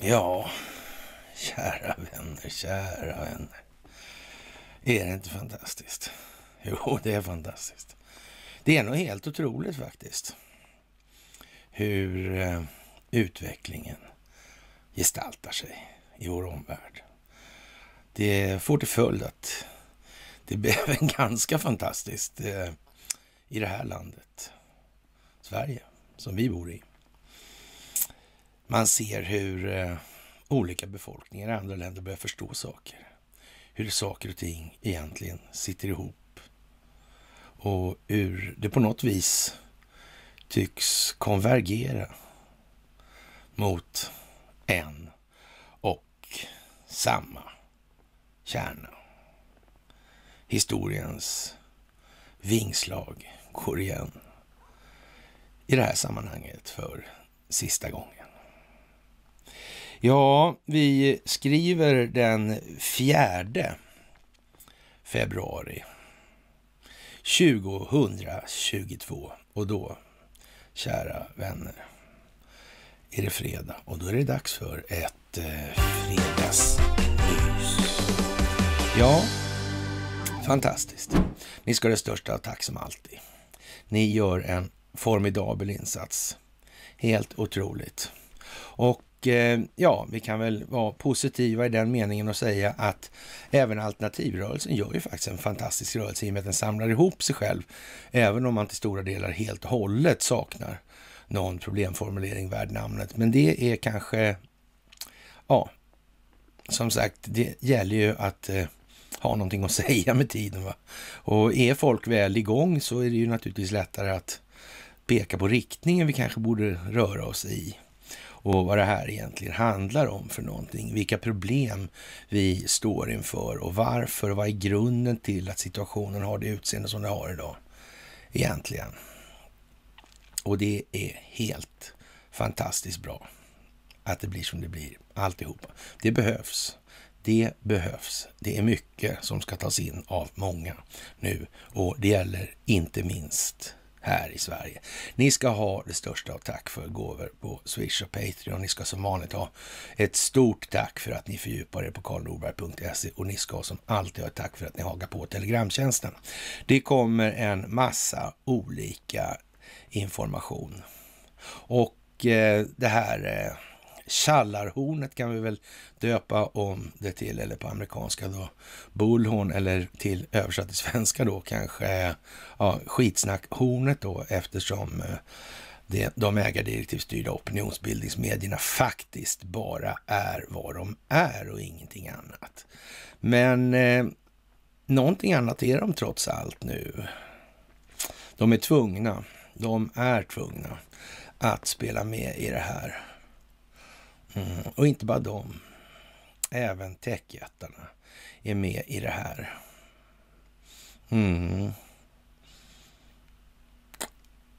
Ja, kära vänner, kära vänner. Är det inte fantastiskt? Jo, det är fantastiskt. Det är nog helt otroligt faktiskt hur eh, utvecklingen gestaltar sig i vår omvärld. Det får till följd att det blev en ganska fantastiskt eh, i det här landet, Sverige, som vi bor i. Man ser hur eh, olika befolkningar i andra länder börjar förstå saker. Hur saker och ting egentligen sitter ihop. Och hur det på något vis tycks konvergera mot en och samma kärna. Historiens vingslag går igen i det här sammanhanget för sista gången. Ja, vi skriver den 4 februari 2022 och då, kära vänner, är det fredag och då är det dags för ett eh, fredagsmys. Ja, fantastiskt. Ni ska ha det största tack som alltid. Ni gör en formidabel insats. Helt otroligt. Och Eh, ja, vi kan väl vara positiva i den meningen och säga att även alternativrörelsen gör ju faktiskt en fantastisk rörelse i och med att den samlar ihop sig själv, även om man till stora delar helt och hållet saknar någon problemformulering värd namnet. Men det är kanske, ja, som sagt, det gäller ju att eh, ha någonting att säga med tiden. Va? Och är folk väl igång så är det ju naturligtvis lättare att peka på riktningen vi kanske borde röra oss i och vad det här egentligen handlar om för någonting. Vilka problem vi står inför och varför och vad är grunden till att situationen har det utseende som den har idag egentligen. Och det är helt fantastiskt bra att det blir som det blir, alltihopa. Det behövs. Det behövs. Det är mycket som ska tas in av många nu och det gäller inte minst här i Sverige. Ni ska ha det största av tack för gåvor på Swish och Patreon. Ni ska som vanligt ha ett stort tack för att ni fördjupar er på karlnorberg.se och ni ska som alltid ha ett tack för att ni hakar på Telegramtjänsten. Det kommer en massa olika information. Och eh, det här eh, Tjallarhornet kan vi väl döpa om det till, eller på amerikanska då. Bullhorn, eller till översatt till svenska då kanske, ja, skitsnackhornet då, eftersom eh, det, de ägardirektivstyrda opinionsbildningsmedierna faktiskt bara är vad de är och ingenting annat. Men eh, någonting annat är de trots allt nu. De är tvungna, de är tvungna att spela med i det här. Mm, och inte bara de. Även techjättarna är med i det här. Mm.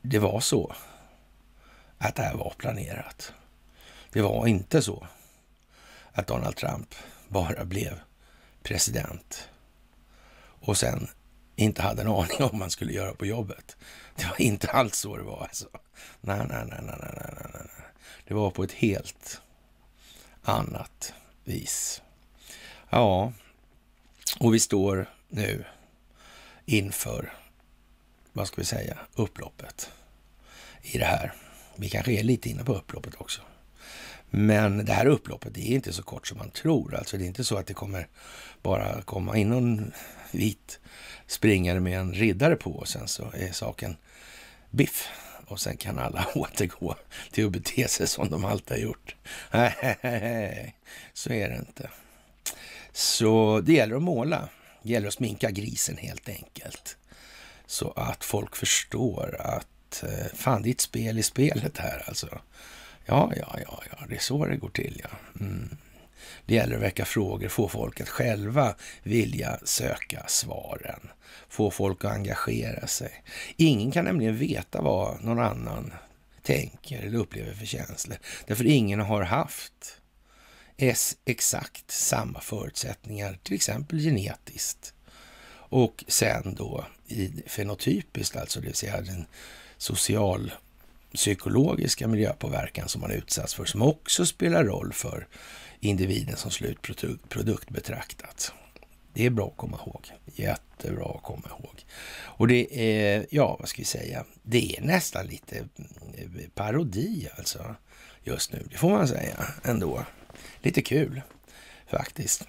Det var så att det här var planerat. Det var inte så att Donald Trump bara blev president och sen inte hade en aning om vad han skulle göra på jobbet. Det var inte alls så det var alltså. Nej, nej, nej, nej, nej, nej, nej. Det var på ett helt annat vis. Ja, och vi står nu inför, vad ska vi säga, upploppet i det här. Vi kanske är lite inne på upploppet också. Men det här upploppet det är inte så kort som man tror. Alltså det är inte så att det kommer bara komma in någon vit springare med en riddare på och sen så är saken biff och sen kan alla återgå till att bete sig som de alltid har gjort. Så är det inte. Så det gäller att måla. Det gäller att sminka grisen helt enkelt. Så att folk förstår att eh, fan, det är ett spel i spelet här alltså. Ja, ja, ja, ja, det är så det går till ja. Mm. Det gäller att väcka frågor, få folk att själva vilja söka svaren, få folk att engagera sig. Ingen kan nämligen veta vad någon annan tänker eller upplever för känslor, därför ingen har haft exakt samma förutsättningar, till exempel genetiskt. Och sen då i fenotypiskt, alltså det vill säga den social psykologiska miljöpåverkan som man utsatts för, som också spelar roll för individen som slutprodukt betraktat. Det är bra att komma ihåg. Jättebra att komma ihåg. Och det är, ja vad ska vi säga, det är nästan lite eh, parodi alltså just nu. Det får man säga ändå. Lite kul faktiskt.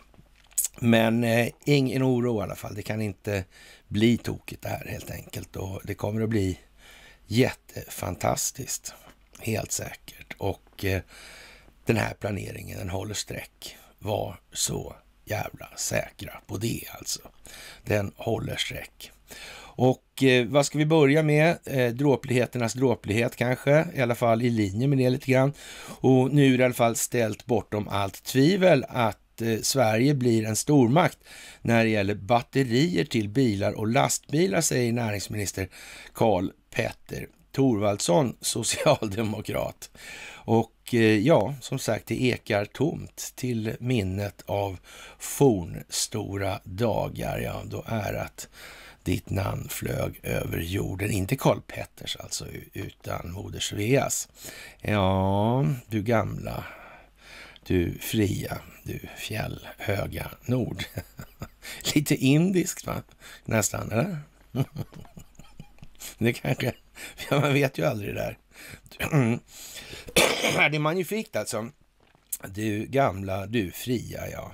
Men eh, ingen oro i alla fall. Det kan inte bli tokigt det här helt enkelt. Och det kommer att bli jättefantastiskt, helt säkert. Och eh, den här planeringen, den håller streck. Var så jävla säkra på det alltså. Den håller streck. Och eh, vad ska vi börja med? Eh, dråpligheternas dråplighet kanske, i alla fall i linje med det lite grann. Och nu är det i alla fall ställt bortom allt tvivel att eh, Sverige blir en stormakt när det gäller batterier till bilar och lastbilar, säger näringsminister Karl Petter Thorvaldsson, socialdemokrat. Och Eh, ja, som sagt, det ekar tomt till minnet av fornstora dagar. Ja, då är att ditt namn flög över jorden. Inte Karl Petters alltså, utan Moder Sveas. Ja, du gamla, du fria, du fjällhöga nord. Lite indiskt va? Nästan, eller? det kanske... Ja, man vet ju aldrig det där. Mm. det är magnifikt alltså. Du gamla, du fria, ja.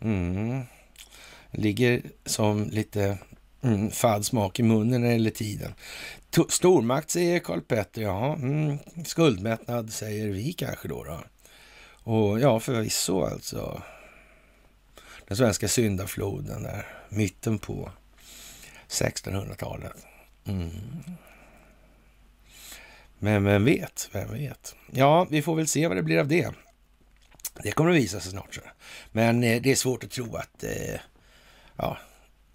Mm. Ligger som lite mm, fadd smak i munnen när det gäller tiden. To stormakt säger Karl Petter, ja. Mm, skuldmättnad säger vi kanske då. då. Och ja, förvisso alltså. Den svenska syndafloden där, mitten på 1600-talet. Mm. Men vem vet, vem vet. Ja, vi får väl se vad det blir av det. Det kommer att visa sig snart. Men eh, det är svårt att tro att eh, ja,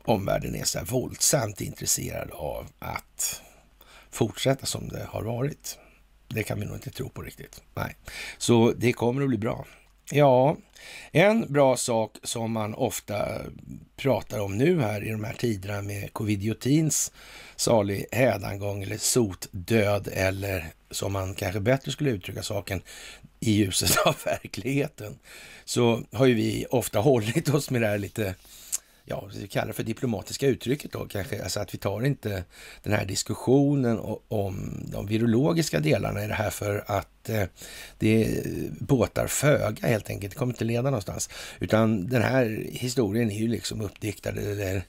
omvärlden är så här våldsamt intresserad av att fortsätta som det har varit. Det kan vi nog inte tro på riktigt. Nej, så det kommer att bli bra. Ja, en bra sak som man ofta pratar om nu här i de här tiderna med covidiotins salig hädangång eller sotdöd eller som man kanske bättre skulle uttrycka saken i ljuset av verkligheten så har ju vi ofta hållit oss med det här lite ja, vi kallar det för diplomatiska uttrycket då kanske, alltså att vi tar inte den här diskussionen om de virologiska delarna i det här för att eh, det båtar föga helt enkelt. Det kommer inte leda någonstans, utan den här historien är ju liksom uppdiktad eller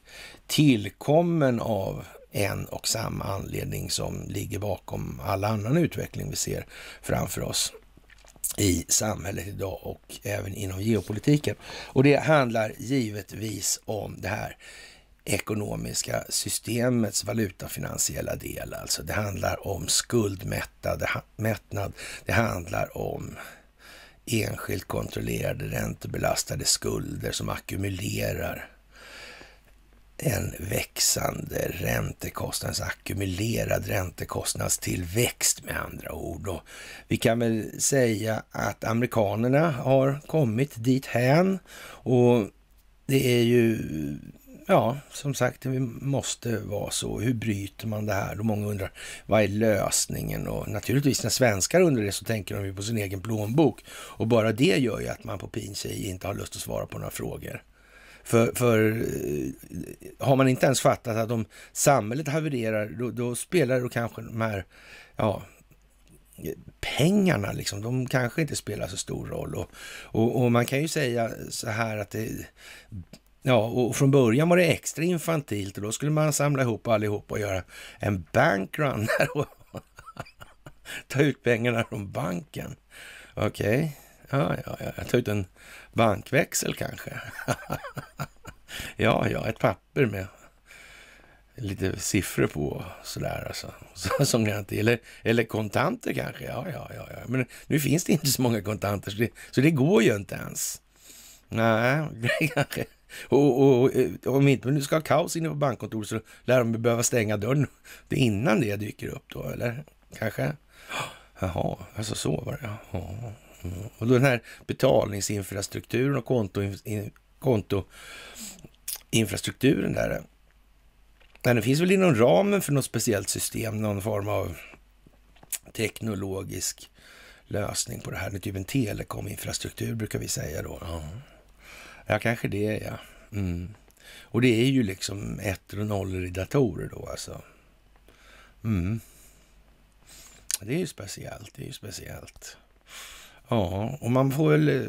tillkommen av en och samma anledning som ligger bakom all annan utveckling vi ser framför oss i samhället idag och även inom geopolitiken. Och det handlar givetvis om det här ekonomiska systemets valutafinansiella del. Alltså det handlar om skuldmättnad, det handlar om enskilt kontrollerade räntebelastade skulder som ackumulerar en växande räntekostnads, ackumulerad räntekostnadstillväxt med andra ord. Och vi kan väl säga att amerikanerna har kommit dit hän och det är ju Ja, som sagt, det måste vara så. Hur bryter man det här? Då många undrar, vad är lösningen? Och naturligtvis när svenskar undrar det så tänker de ju på sin egen plånbok. Och bara det gör ju att man på pin inte har lust att svara på några frågor. För, för eh, har man inte ens fattat att om samhället havererar, då, då spelar då kanske de här ja, pengarna, liksom, de kanske inte spelar så stor roll. Och, och, och man kan ju säga så här att det, Ja, och från början var det extra infantilt och då skulle man samla ihop allihop och göra en bankrun och ta ut pengarna från banken. Okej, okay. ja, ja, ja, ta ut en bankväxel kanske? ja, ja, ett papper med lite siffror på sådär alltså. Så, som ni eller, eller kontanter kanske, ja, ja, ja, ja. Men nu finns det inte så många kontanter så det, så det går ju inte ens. Nej, Och, och, och, eh, om inte men nu ska ha kaos inne på bankkontoret så lär de behöva stänga dörren det innan det dyker upp då, eller? Kanske? Jaha, alltså så var det. Jaha. Och då den här betalningsinfrastrukturen och kontoinfrastrukturen konto, där. Nej, den finns väl inom ramen för något speciellt system, någon form av teknologisk lösning på det här. Det är typ en telekominfrastruktur brukar vi säga då. Ja, ja kanske det är, ja. Mm. Och det är ju liksom ettor och nollor i datorer då alltså. Mm. Det är ju speciellt, det är ju speciellt. Ja, och man får väl eh,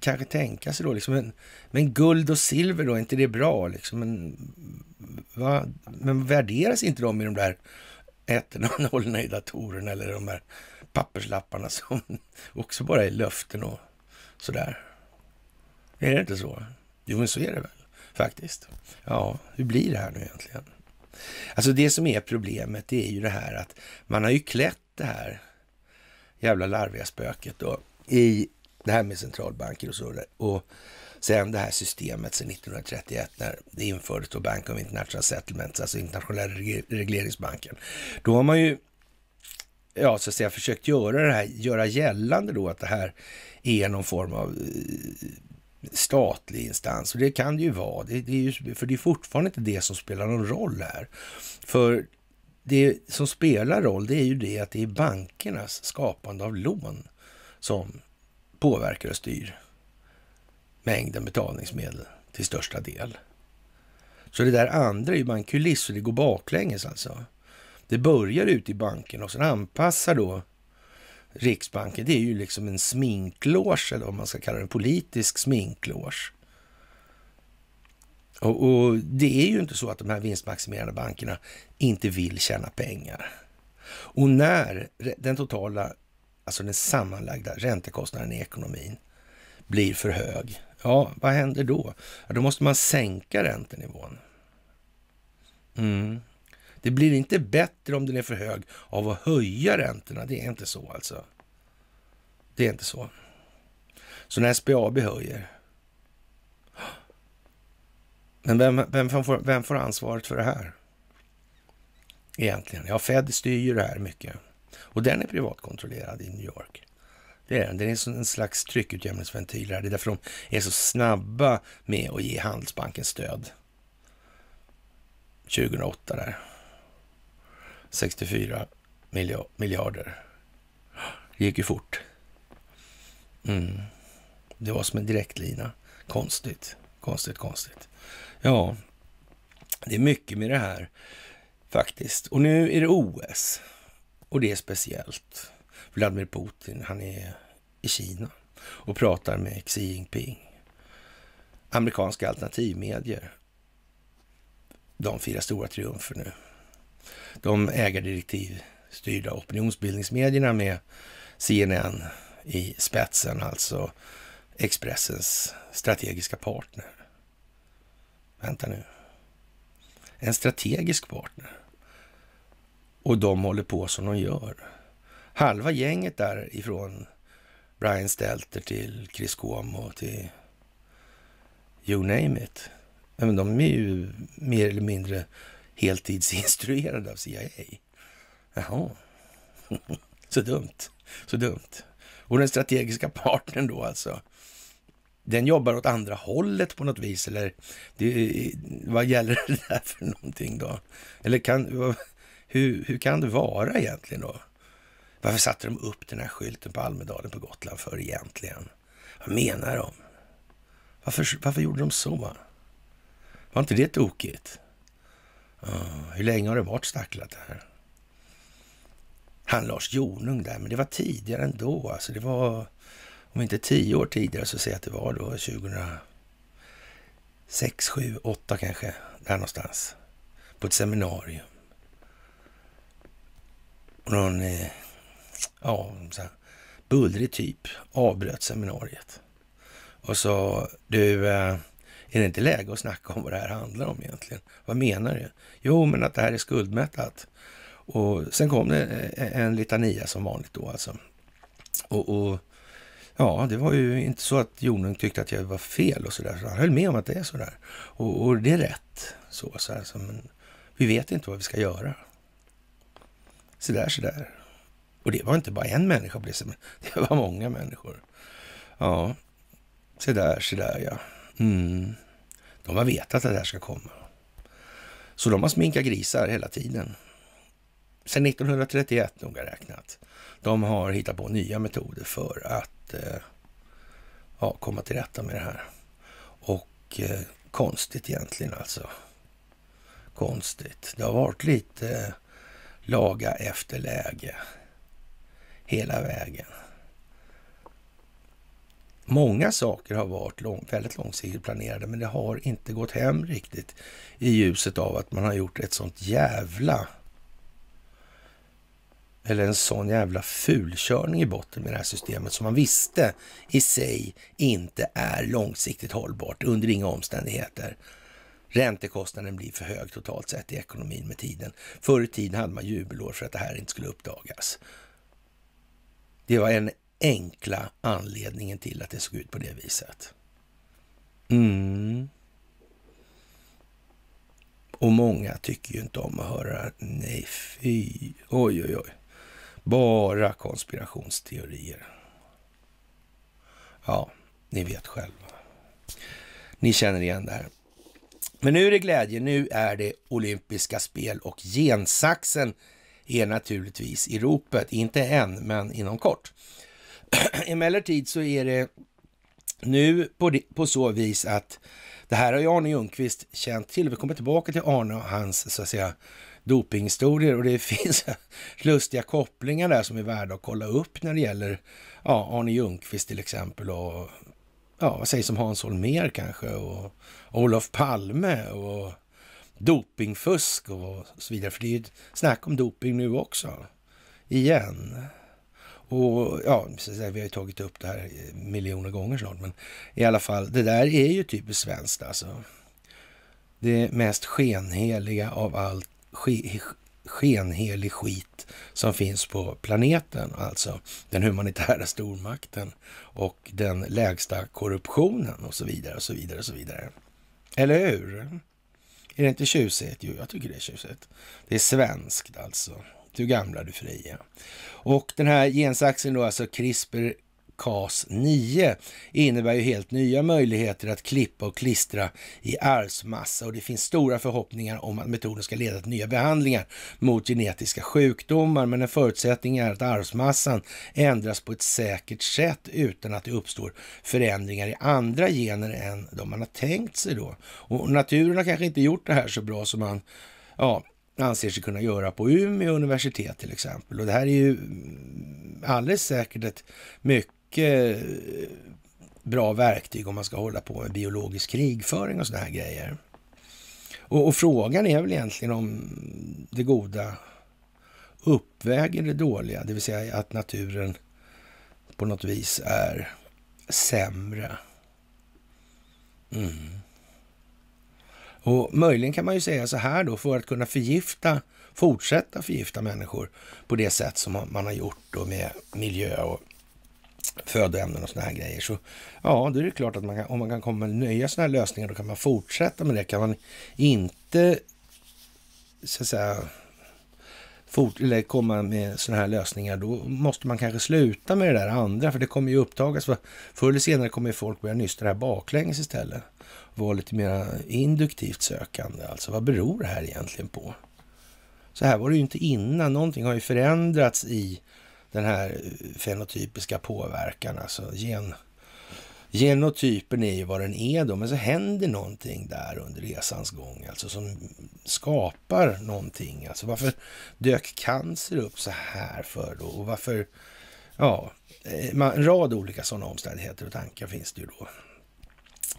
kanske tänka sig då, liksom, men, men guld och silver då, är inte det bra? Liksom, men, va, men värderas inte de i de där ettorna och nollorna i datorerna eller de här papperslapparna som också bara är löften och sådär? Är det inte så? Jo, men så är det väl faktiskt. Ja, hur blir det här nu egentligen? Alltså det som är problemet, det är ju det här att man har ju klätt det här jävla larviga spöket då i det här med centralbanker och så där. Och sen det här systemet sedan 1931 när det infördes då Bank of International Settlements, alltså internationella regleringsbanken. Då har man ju ja, så att säga, försökt göra det här, göra gällande då att det här är någon form av eh, statlig instans. Och det kan det ju vara, det, det är ju, för det är fortfarande inte det som spelar någon roll här. För det som spelar roll, det är ju det att det är bankernas skapande av lån som påverkar och styr mängden betalningsmedel till största del. Så det där andra är ju bara en kuliss och det går baklänges alltså. Det börjar ute i banken och sen anpassar då Riksbanken, det är ju liksom en sminklås eller vad man ska kalla det, en politisk sminklås. Och, och, det är ju inte så att de här vinstmaximerande bankerna inte vill tjäna pengar. Och när den totala alltså den sammanlagda räntekostnaden i ekonomin, blir för hög, ja, vad händer då? Ja, då måste man sänka räntenivån. Mm. Det blir inte bättre om den är för hög av att höja räntorna. Det är inte så alltså. Det är inte så. Så när SBAB höjer. Men vem, vem, får, vem får ansvaret för det här? Egentligen. Ja, Fed styr ju det här mycket. Och den är privatkontrollerad i New York. Det är den. Den är en slags tryckutjämningsventil. Det är därför de är så snabba med att ge Handelsbanken stöd. 2008 där. 64 miljarder. Det gick ju fort. Mm. Det var som en direktlina. Konstigt, konstigt, konstigt. Ja, det är mycket med det här faktiskt. Och nu är det OS. Och det är speciellt. Vladimir Putin, han är i Kina och pratar med Xi Jinping. Amerikanska alternativmedier, de firar stora triumfer nu. De ägardirektivstyrda opinionsbildningsmedierna med CNN i spetsen, alltså Expressens strategiska partner. Vänta nu. En strategisk partner? Och de håller på som de gör. Halva gänget därifrån, Brian Stelter till Chris Cuomo till you name it. Men de är ju mer eller mindre heltidsinstruerade av CIA. Jaha. Så dumt. Så dumt. Och den strategiska partnern då alltså. Den jobbar åt andra hållet på något vis eller det, vad gäller det där för någonting då? Eller kan, hur, hur kan det vara egentligen då? Varför satte de upp den här skylten på Almedalen på Gotland för egentligen? Vad menar de? Varför, varför gjorde de så? Var inte det tokigt? Uh, hur länge har det varit stacklat det här? Han Lars Jonung där, men det var tidigare ändå. Alltså det var, om inte tio år tidigare så säger jag att det var då 2006, 7, 8 kanske. Där någonstans. På ett seminarium någon, eh, ja, så här, bullrig typ avbröt seminariet och sa du, eh, är det inte läge att snacka om vad det här handlar om egentligen? Vad menar du? Jo, men att det här är skuldmättat. Och sen kom det eh, en litania som vanligt då alltså. Och, och ja, det var ju inte så att Jonung tyckte att jag var fel och sådär. Så han höll med om att det är sådär. Och, och det är rätt. Så, så här, så, men vi vet inte vad vi ska göra. Sådär, sådär. Och det var inte bara en människa på det sättet, det var många människor. Ja, sådär, sådär ja. Mm. De har vetat att det här ska komma. Så de har sminkat grisar hela tiden. Sedan 1931 noga räknat. De har hittat på nya metoder för att eh, ja, komma till rätta med det här. Och eh, konstigt egentligen alltså. Konstigt. Det har varit lite laga efter läge hela vägen. Många saker har varit lång, väldigt långsiktigt planerade, men det har inte gått hem riktigt i ljuset av att man har gjort ett sånt jävla eller en sån jävla fulkörning i botten med det här systemet som man visste i sig inte är långsiktigt hållbart under inga omständigheter. Räntekostnaden blir för hög totalt sett i ekonomin med tiden. Förr i tiden hade man jubelår för att det här inte skulle uppdagas. Det var den enkla anledningen till att det såg ut på det viset. Mm. Och många tycker ju inte om att höra nej fy, oj oj oj. Bara konspirationsteorier. Ja, ni vet själva. Ni känner igen det här. Men nu är det glädje, nu är det olympiska spel och gensaxen är naturligtvis i ropet. Inte än, men inom kort. Emellertid så är det nu på, på, så vis att det här har ju Arne Ljungqvist känt till. Vi kommer tillbaka till Arne och hans så att säga dopinghistorier och det finns lustiga kopplingar där som är värda att kolla upp när det gäller ja, Arne Ljungqvist till exempel och ja, vad sägs om Hans Holmér kanske och Olof Palme och dopingfusk och så vidare. För det är ju ett snack om doping nu också, igen. Och ja, vi har ju tagit upp det här miljoner gånger snart, men i alla fall, det där är ju typiskt svenskt alltså. Det mest skenheliga av allt, skenhelig skit som finns på planeten. Alltså den humanitära stormakten och den lägsta korruptionen och så vidare och så vidare och så vidare. Eller hur? Är det inte tjusigt? Jo, jag tycker det är tjusigt. Det är svenskt alltså. Du gamla, du fria. Och den här gensaxen då, alltså CRISPR CAS 9 innebär ju helt nya möjligheter att klippa och klistra i arvsmassa och det finns stora förhoppningar om att metoden ska leda till nya behandlingar mot genetiska sjukdomar. Men en förutsättning är att arvsmassan ändras på ett säkert sätt utan att det uppstår förändringar i andra gener än de man har tänkt sig då. Och naturen har kanske inte gjort det här så bra som man ja, anser sig kunna göra på Umeå universitet till exempel. Och det här är ju mm, alldeles säkert ett mycket mycket eh, bra verktyg om man ska hålla på med biologisk krigföring och sådana här grejer. Och, och, frågan är väl egentligen om det goda uppväger det dåliga, det vill säga att naturen på något vis är sämre. Mm. Och möjligen kan man ju säga så här då, för att kunna förgifta, fortsätta förgifta människor på det sätt som man har gjort då med miljö och födoämnen och såna här grejer. Så ja, då är det klart att man kan, om man kan komma med nya såna här lösningar, då kan man fortsätta med det. Kan man inte så att säga, fort, eller komma med såna här lösningar, då måste man kanske sluta med det där andra, för det kommer ju upptagas. För förr eller senare kommer ju folk börja nysta det här baklänges istället. Vara lite mer induktivt sökande. Alltså, vad beror det här egentligen på? Så här var det ju inte innan. Någonting har ju förändrats i den här eh, fenotypiska påverkan, alltså gen, genotypen är ju vad den är då, men så händer någonting där under resans gång, alltså som skapar någonting. Alltså varför dök cancer upp så här för då? Och varför, ja, eh, en rad olika sådana omständigheter och tankar finns det ju då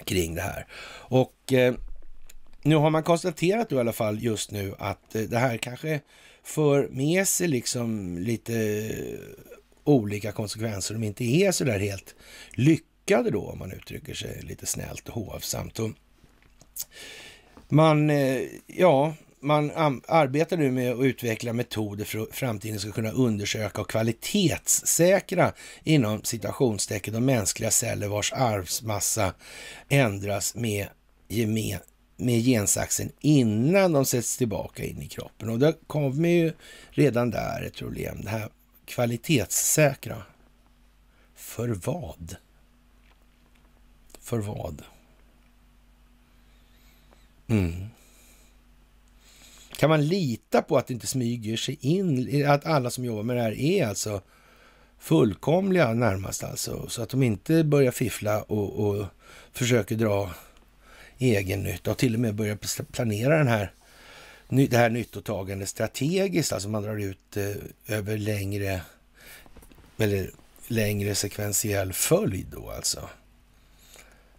kring det här. Och eh, nu har man konstaterat då i alla fall just nu att eh, det här kanske för med sig liksom lite olika konsekvenser. som inte är så där helt lyckade då, om man uttrycker sig lite snällt och hovsamt. Och man, eh, ja, man arbetar nu med att utveckla metoder för att framtiden ska kunna undersöka och kvalitetssäkra inom citationstecken de mänskliga celler vars arvsmassa ändras med gemen med gensaxen innan de sätts tillbaka in i kroppen. Och då kommer ju redan där ett problem. Det här kvalitetssäkra. För vad? För vad? Mm. Kan man lita på att det inte smyger sig in, att alla som jobbar med det här är alltså fullkomliga närmast alltså, så att de inte börjar fiffla och, och försöker dra egennytta och till och med börjar planera den här, det här nyttotagandet strategiskt. Alltså man drar ut eh, över längre, eller längre sekventiell följd då alltså.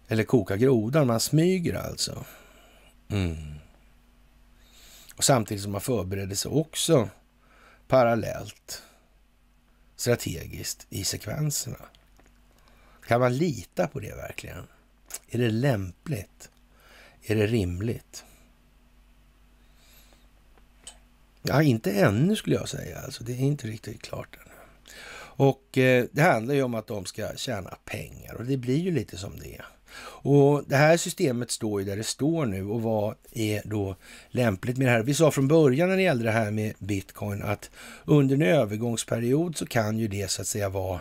Eller koka grodan, man smyger alltså. Mm. Och samtidigt som man förbereder sig också parallellt strategiskt i sekvenserna. Kan man lita på det verkligen? Är det lämpligt? Är det rimligt? Ja, inte ännu skulle jag säga. Alltså, det är inte riktigt klart ännu. Och eh, det handlar ju om att de ska tjäna pengar och det blir ju lite som det är. Och det här systemet står ju där det står nu och vad är då lämpligt med det här? Vi sa från början när det gällde det här med bitcoin att under en övergångsperiod så kan ju det så att säga vara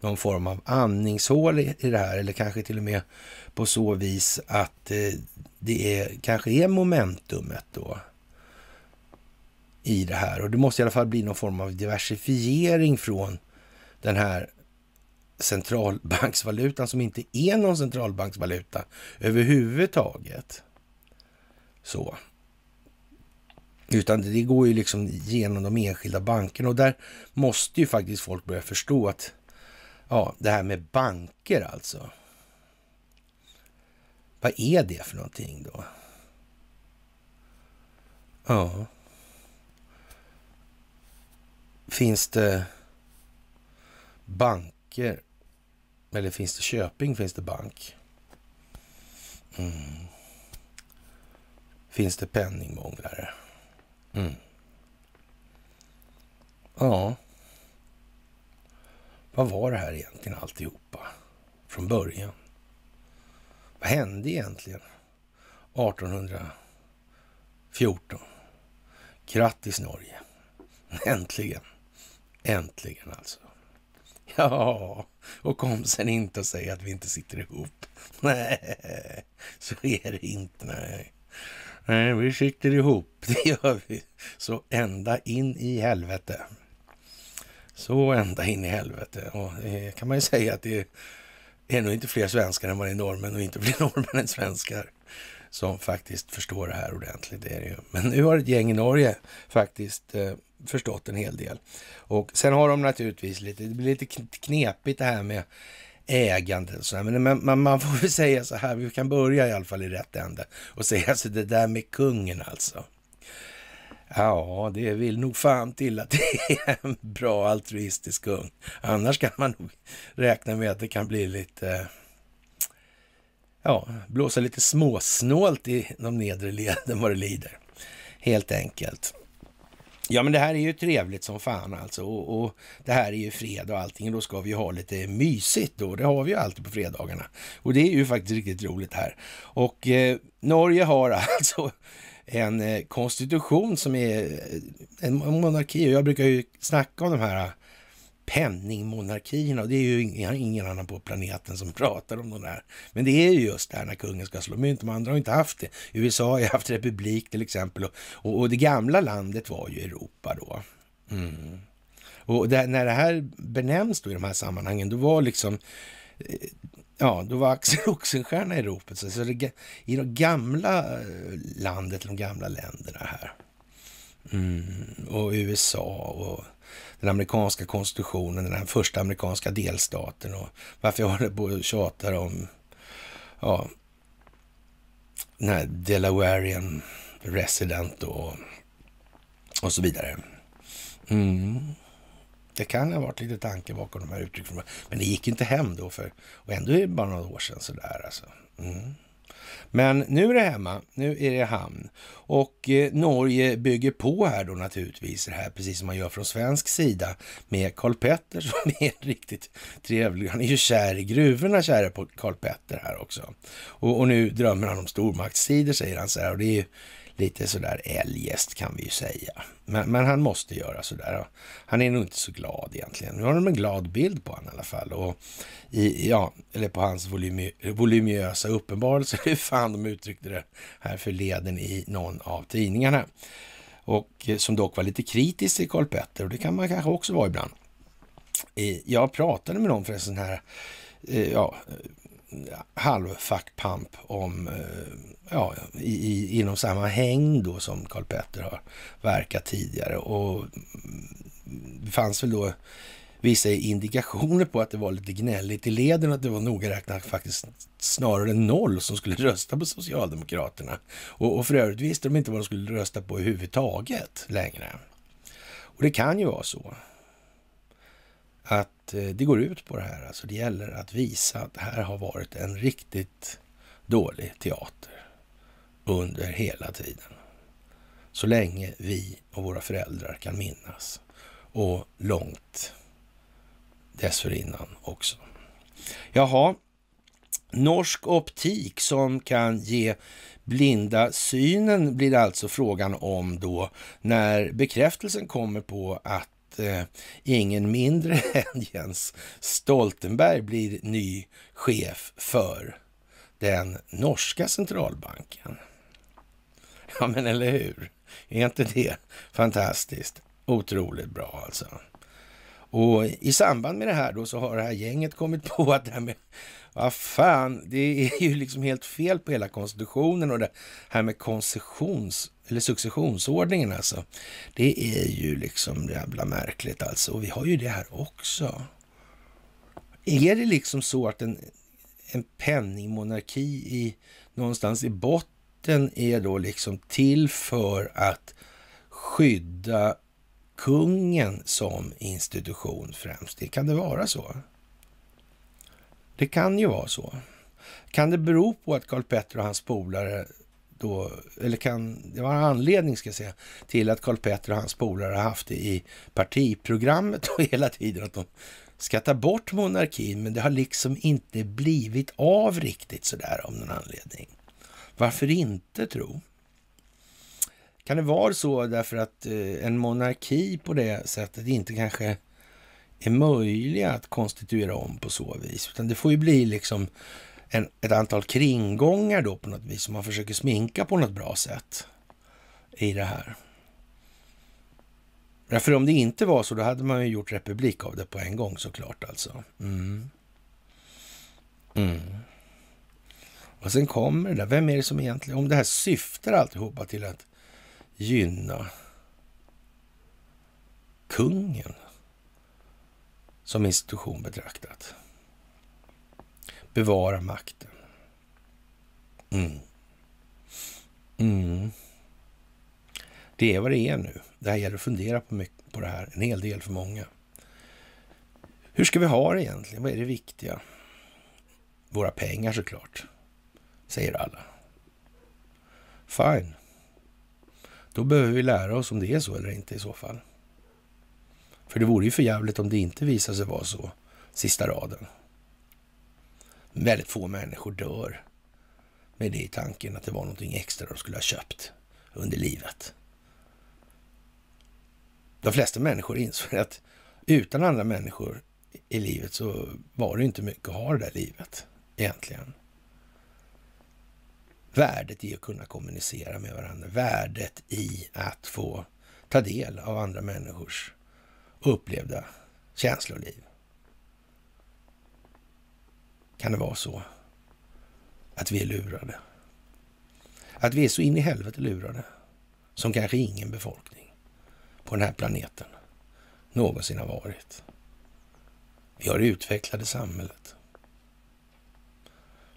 någon form av andningshål i det här eller kanske till och med på så vis att eh, det är, kanske är momentumet då i det här. Och det måste i alla fall bli någon form av diversifiering från den här centralbanksvalutan som inte är någon centralbanksvaluta överhuvudtaget. Så. Utan det går ju liksom genom de enskilda bankerna och där måste ju faktiskt folk börja förstå att ja, det här med banker alltså. Vad är det för någonting då? Ja. Finns det banker? Eller finns det Köping? Finns det bank? Mm. Finns det penningmånglare? Mm. Ja. Vad var det här egentligen alltihopa? Från början? Vad hände egentligen 1814? Grattis Norge! Äntligen! Äntligen alltså. Ja, och kom sen inte och säg att vi inte sitter ihop. Nej, så är det inte. Nej. nej, vi sitter ihop. Det gör vi. Så ända in i helvete. Så ända in i helvete. Och det eh, kan man ju säga att det är det är nog inte fler svenskar än vad det är norrmän och inte fler norrmän än svenskar som faktiskt förstår det här ordentligt. Det är det ju. Men nu har ett gäng i Norge faktiskt eh, förstått en hel del. Och sen har de naturligtvis lite, det blir lite knepigt det här med ägande och sådär. Men man, man, får väl säga så här, vi kan börja i alla fall i rätt ände och säga så det där med kungen alltså. Ja, det vill nog fan till att det är en bra altruistisk kung. Annars kan man nog räkna med att det kan bli lite... Ja, blåsa lite småsnålt i de nedre leden vad det lider. Helt enkelt. Ja, men det här är ju trevligt som fan alltså. Och, och det här är ju fredag och allting. Och då ska vi ju ha lite mysigt då. Det har vi ju alltid på fredagarna. Och det är ju faktiskt riktigt roligt här. Och eh, Norge har alltså en eh, konstitution som är eh, en monarki. jag brukar ju snacka om de här eh, penningmonarkierna. och Det är ju ingen, ingen annan på planeten som pratar om de där. Men det är ju just det här när kungen ska slå mynt. De andra har inte haft det. USA har ju haft republik till exempel. Och, och, och det gamla landet var ju Europa då. Mm. Och det, när det här benämns då i de här sammanhangen, då var liksom Ja, då var Axel Oxenstierna i ropet. Så det, I det gamla eh, landet, de gamla länderna här. Mm, och USA och den amerikanska konstitutionen, den första amerikanska delstaten och varför jag håller på och tjatar om ja, den här Delawarean resident och, och så vidare. Mm. Det kan ha varit lite tanke bakom de här uttrycken. Men det gick inte hem då, för, och ändå är det bara några år sedan sådär alltså. Mm. Men nu är det hemma, nu är det hamn. Och eh, Norge bygger på här då naturligtvis det här, precis som man gör från svensk sida med Karl Petter som är riktigt trevlig. Han är ju kär i gruvorna, käre på Karl Petter här också. Och, och, nu drömmer han om stormaktstider, säger han så här. Och det är ju lite sådär eljest kan vi ju säga. Men, men, han måste göra sådär. Han är nog inte så glad egentligen. Nu har de en glad bild på honom i alla fall. Och i, ja, eller på hans volymi, volumiösa uppenbarelse, hur fan de uttryckte det här förleden i någon av tidningarna. Och eh, som dock var lite kritisk till Karl Petter och det kan man kanske också vara ibland. Eh, jag pratade med någon förresten här eh, ja, halvfackpamp om, eh, ja, i, i, inom samma häng då som Karl Petter har verkat tidigare. Och det fanns väl då vissa indikationer på att det var lite gnälligt i leden, att det var noga räknat faktiskt snarare noll som skulle rösta på Socialdemokraterna. Och, och för övrigt visste de inte vad de skulle rösta på överhuvudtaget längre. Och det kan ju vara så att eh, det går ut på det här. Alltså det gäller att visa att det här har varit en riktigt dålig teater under hela tiden. Så länge vi och våra föräldrar kan minnas och långt dessförinnan också. Jaha, norsk optik som kan ge blinda synen blir alltså frågan om då när bekräftelsen kommer på att eh, ingen mindre än Jens Stoltenberg blir ny chef för den norska centralbanken. Ja, men eller hur? Är inte det fantastiskt? Otroligt bra alltså. Och i samband med det här då så har det här gänget kommit på att det här med, vad fan, det är ju liksom helt fel på hela konstitutionen och det här med koncessions eller successionsordningen alltså. Det är ju liksom jävla märkligt alltså. Och vi har ju det här också. Är det liksom så att en, en penningmonarki i, någonstans i botten är då liksom till för att skydda kungen som institution främst? Det kan det vara så? Det kan ju vara så. Kan det bero på att Karl Petter och hans polare då, eller kan, det var en anledning ska jag säga, till att Karl Petter och hans polare har haft det i partiprogrammet och hela tiden att de ska ta bort monarkin, men det har liksom inte blivit av riktigt sådär av någon anledning. Varför inte tro? Kan det vara så därför att eh, en monarki på det sättet inte kanske är möjlig att konstituera om på så vis, utan det får ju bli liksom en, ett antal kringgångar då på något vis som man försöker sminka på något bra sätt i det här. Därför om det inte var så, då hade man ju gjort republik av det på en gång såklart alltså. Mm. Mm. Och sen kommer det där, vem är det som egentligen, om det här syftar alltihopa till att gynna kungen som institution betraktat bevara makten. Mm. Mm. Det är vad det är nu. Det här gäller att fundera på, mycket, på det här. En hel del för många. Hur ska vi ha det egentligen? Vad är det viktiga? Våra pengar såklart, säger alla. Fine. Då behöver vi lära oss om det är så eller inte i så fall. För det vore ju för jävligt om det inte visar sig vara så, sista raden. Väldigt få människor dör med det i tanken att det var någonting extra de skulle ha köpt under livet. De flesta människor insåg att utan andra människor i livet så var det inte mycket att ha det där livet egentligen. Värdet i att kunna kommunicera med varandra, värdet i att få ta del av andra människors upplevda känsloliv. Kan det vara så att vi är lurade? Att vi är så in i helvete lurade som kanske ingen befolkning på den här planeten någonsin har varit. Vi har det utvecklade samhället.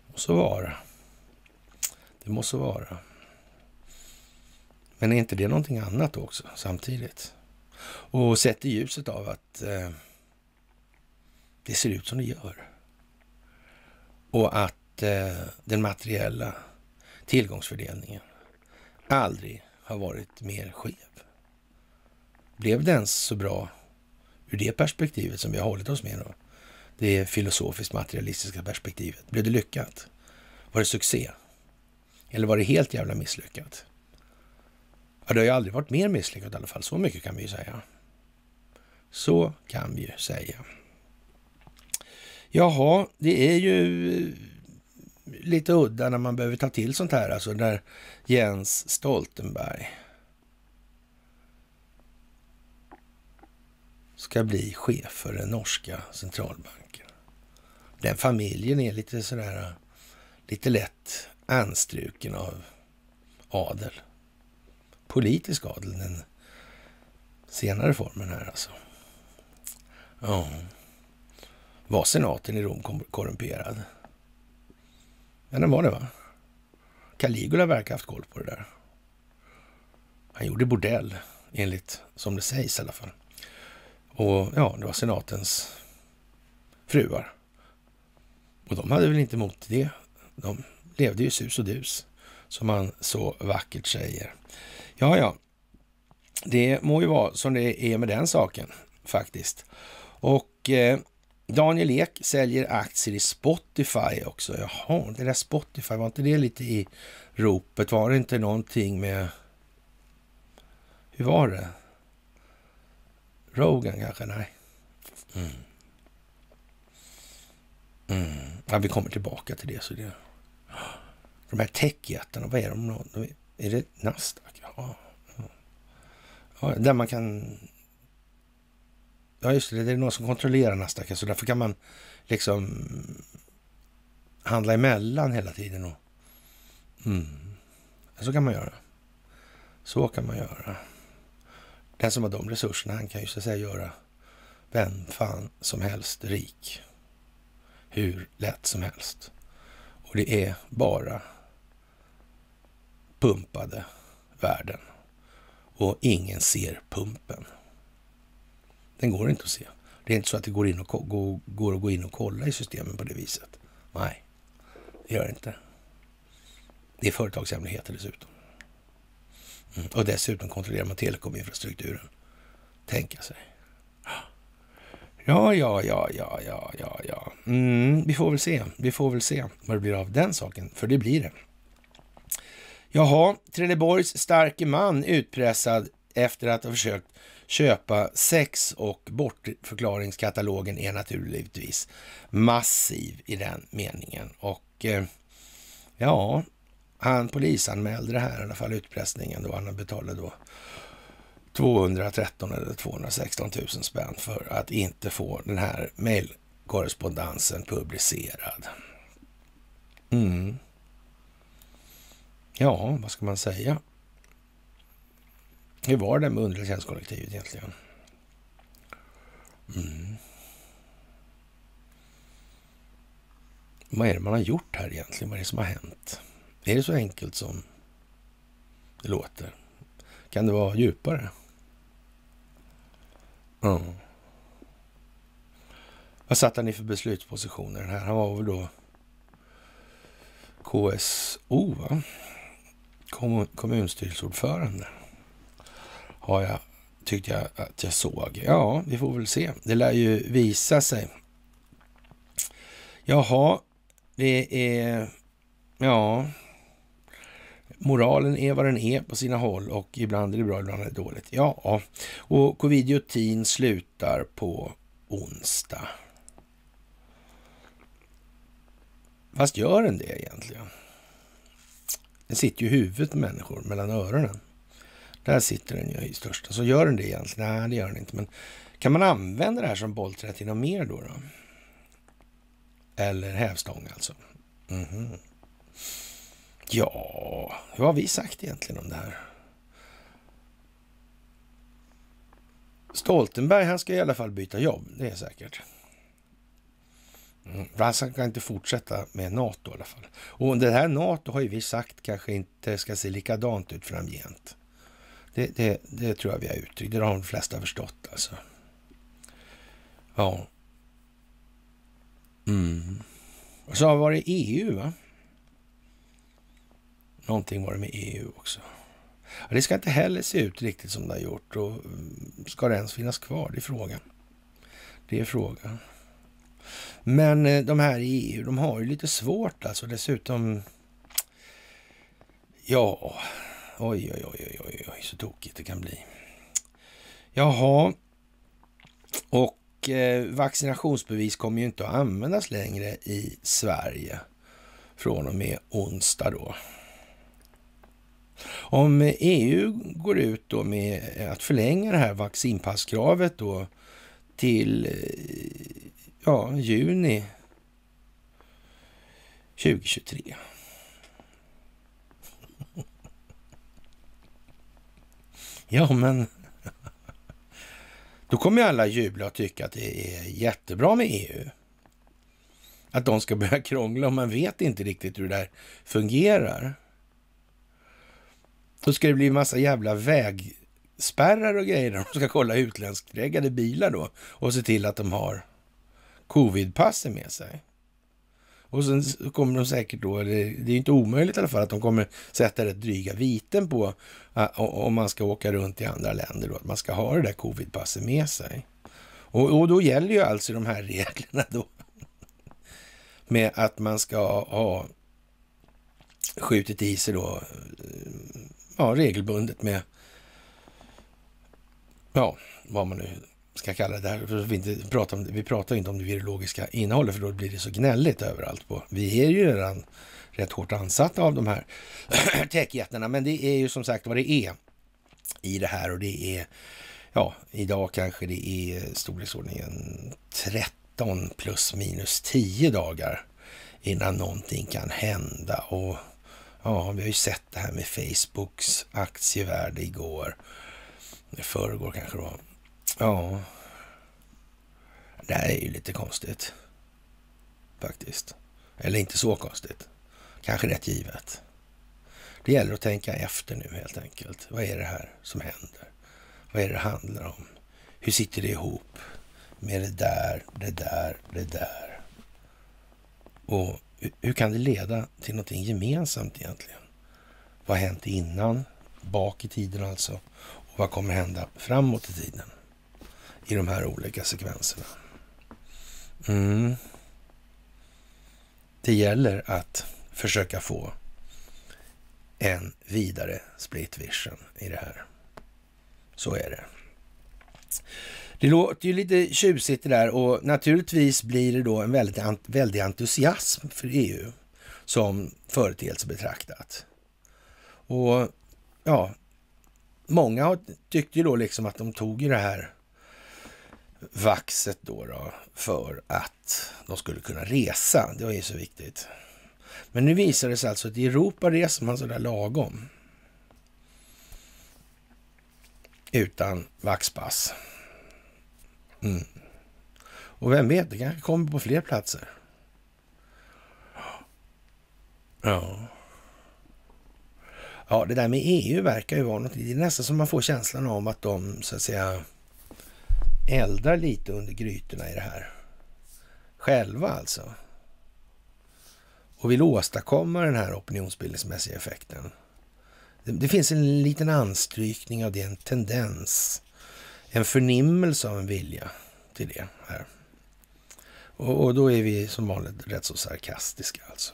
Det må så vara. Det må vara. Men är inte det någonting annat också samtidigt? Och sett i ljuset av att eh, det ser ut som det gör och att eh, den materiella tillgångsfördelningen aldrig har varit mer skev. Blev det ens så bra ur det perspektivet som vi har hållit oss med då? Det filosofiskt materialistiska perspektivet. Blev det lyckat? Var det succé? Eller var det helt jävla misslyckat? Ja, det har ju aldrig varit mer misslyckat i alla fall. Så mycket kan vi ju säga. Så kan vi ju säga. Jaha, det är ju eh, lite udda när man behöver ta till sånt här, alltså när Jens Stoltenberg ska bli chef för den norska centralbanken. Den familjen är lite sådär, eh, lite lätt anstruken av adel. Politisk adel, den senare formen här alltså. Ja. Oh var senaten i Rom korrumperad. Ja, den var det va? Caligula verkar haft koll på det där. Han gjorde bordell, enligt som det sägs i alla fall. Och ja, det var senatens fruar. Och de hade väl inte emot det. De levde ju sus och dus, som man så vackert säger. Ja, ja, det må ju vara som det är med den saken faktiskt. Och eh, Daniel Ek säljer aktier i Spotify också. Jaha, det där Spotify, var inte det lite i ropet? Var det inte någonting med... Hur var det? Rogan kanske? Nej. Mm. Mm. Ja, vi kommer tillbaka till det. Så det... De här techjättarna, vad är de? Är det Nasdaq? Ja. ja. Där man kan Ja, just det. Det är någon som kontrollerar Nasdaq. Så därför kan man liksom handla emellan hela tiden. Och, mm. Så kan man göra. Så kan man göra. Den som har de resurserna, han kan ju så att säga göra vem fan som helst rik. Hur lätt som helst. Och det är bara pumpade värden. Och ingen ser pumpen. Den går inte att se. Det är inte så att det går, in och, går, går att gå in och kolla i systemen på det viset. Nej, det gör det inte. Det är företagshemligheter dessutom. Mm. Och dessutom kontrollerar man telekominfrastrukturen. Tänka sig. Ja, ja, ja, ja, ja, ja, ja. Mm, vi får väl se. Vi får väl se vad det blir av den saken, för det blir det. Jaha, Trelleborgs starke man utpressad efter att ha försökt köpa sex och bortförklaringskatalogen är naturligtvis massiv i den meningen. Och eh, ja, han polisanmälde det här i alla fall, utpressningen då. Han betalade då 213 eller 216 000 spänn för att inte få den här mejlkorrespondensen publicerad. Mm. Ja, vad ska man säga? Hur var det med underrättelsetjänstkollektivet egentligen? Mm. Vad är det man har gjort här egentligen? Vad är det som har hänt? Är det så enkelt som det låter? Kan det vara djupare? Mm. Vad satt han i för beslutspositioner? här? Han var väl då KSO, va? Kommun, kommunstyrelseordförande har jag, tyckte jag att jag såg. Ja, vi får väl se. Det lär ju visa sig. Jaha, det är... Ja, moralen är vad den är på sina håll och ibland är det bra, ibland är det dåligt. Ja, och covid-19 slutar på onsdag. Fast gör den det egentligen? Den sitter ju i huvudet på människor, mellan öronen. Där sitter den ju i största. Så gör den det igen? Nej, det gör den inte. Men kan man använda det här som bollträ till något mer då? då? Eller hävstång alltså. Mm -hmm. Ja, vad har vi sagt egentligen om det här? Stoltenberg, han ska i alla fall byta jobb, det är säkert. Mm, han ska inte fortsätta med NATO i alla fall. Och det här NATO har ju vi sagt kanske inte ska se likadant ut framgent. Det, det, det tror jag vi har uttryckt. Det har de flesta förstått alltså. Ja. Mm. Och så var det EU, va? Någonting var det med EU också. Ja, det ska inte heller se ut riktigt som det har gjort. Och mm, ska det ens finnas kvar? Det är frågan. Det är frågan. Men eh, de här i EU, de har ju lite svårt alltså. Dessutom, ja, Oj, oj, oj, oj, oj, så tokigt det kan bli. Jaha, och eh, vaccinationsbevis kommer ju inte att användas längre i Sverige från och med onsdag då. Om EU går ut då med att förlänga det här vaccinpasskravet då till eh, ja, juni 2023 Ja, men då kommer ju alla jubla och tycka att det är jättebra med EU. Att de ska börja krångla och man vet inte riktigt hur det där fungerar. Då ska det bli massa jävla vägspärrar och grejer. De ska kolla utländskflaggade bilar då och se till att de har covidpasset med sig. Och sen kommer de säkert då, eller det är inte omöjligt i alla fall, att de kommer sätta rätt dryga viten på ah, om man ska åka runt i andra länder då, att man ska ha det där covidpasset med sig. Och, och då gäller ju alltså de här reglerna då. Med att man ska ha skjutit i sig då, eh, ja, regelbundet med, ja, vad man nu ska kalla det här, för vi, inte pratar om, vi pratar inte om det virologiska innehållet, för då blir det så gnälligt överallt. På. Vi är ju redan rätt hårt ansatta av de här techjättarna, men det är ju som sagt vad det är i det här och det är, ja, idag kanske det är storleksordningen 13 plus minus 10 dagar innan någonting kan hända. Och ja, vi har ju sett det här med Facebooks aktievärde igår, i förrgår kanske då. Ja. Det här är ju lite konstigt. Faktiskt. Eller inte så konstigt. Kanske rätt givet. Det gäller att tänka efter nu helt enkelt. Vad är det här som händer? Vad är det det handlar om? Hur sitter det ihop med det där, det där, det där? Och hur kan det leda till någonting gemensamt egentligen? Vad har hänt innan? Bak i tiden alltså. Och vad kommer hända framåt i tiden? i de här olika sekvenserna. Mm. Det gäller att försöka få en vidare split vision i det här. Så är det. Det låter ju lite tjusigt det där och naturligtvis blir det då en väldigt, väldig entusiasm för EU som företeelse betraktat. Och ja, många tyckte ju då liksom att de tog ju det här vaxet då, då för att de skulle kunna resa. Det var ju så viktigt. Men nu visar det sig alltså att i Europa reser man sådär lagom. Utan vaxpass. Mm. Och vem vet, det kanske kommer på fler platser. Ja. Ja, det där med EU verkar ju vara något. Det är nästan som man får känslan om att de så att säga eldar lite under grytorna i det här. Själva alltså. Och vill åstadkomma den här opinionsbildningsmässiga effekten. Det, det finns en liten anstrykning av det, en tendens, en förnimmelse av en vilja till det här. Och, och då är vi som vanligt rätt så sarkastiska alltså.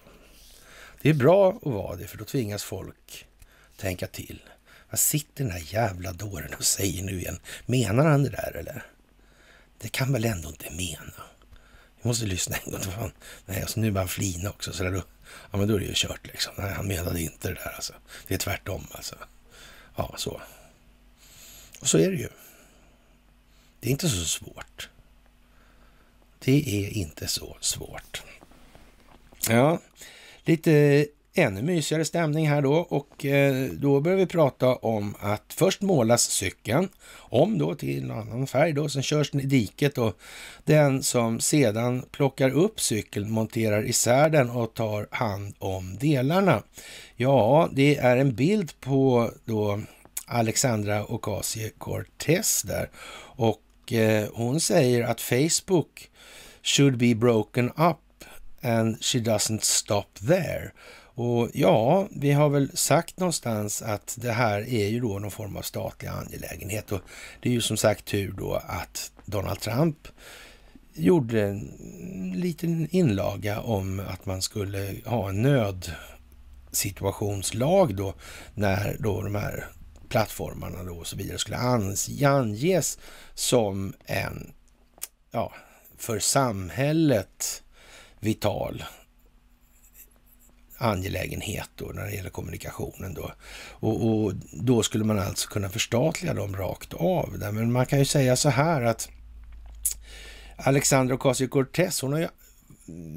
Det är bra att vara det, för då tvingas folk tänka till. Vad sitter den här jävla dåren och säger nu igen? Menar han det där eller? det kan väl ändå inte mena? Vi måste lyssna en gång. Fan. Nej, alltså nu bara flina också. Så där, då, ja, men då är det ju kört liksom. Nej, han menade inte det där alltså. Det är tvärtom alltså. Ja, så. Och så är det ju. Det är inte så svårt. Det är inte så svårt. Ja, lite ännu mysigare stämning här då och eh, då börjar vi prata om att först målas cykeln om då till en annan färg då, sen körs den i diket och den som sedan plockar upp cykeln monterar isär den och tar hand om delarna. Ja, det är en bild på då Alexandra Ocasio-Cortez där och eh, hon säger att Facebook should be broken up and she doesn't stop there. Och ja, vi har väl sagt någonstans att det här är ju då någon form av statlig angelägenhet och det är ju som sagt tur då att Donald Trump gjorde en liten inlaga om att man skulle ha en nödsituationslag då när då de här plattformarna då och så vidare skulle anges som en, ja, för samhället vital angelägenhet då när det gäller kommunikationen då. Och, och då skulle man alltså kunna förstatliga dem rakt av. Där. Men man kan ju säga så här att Alexandra Ocasio-Cortez, hon har ju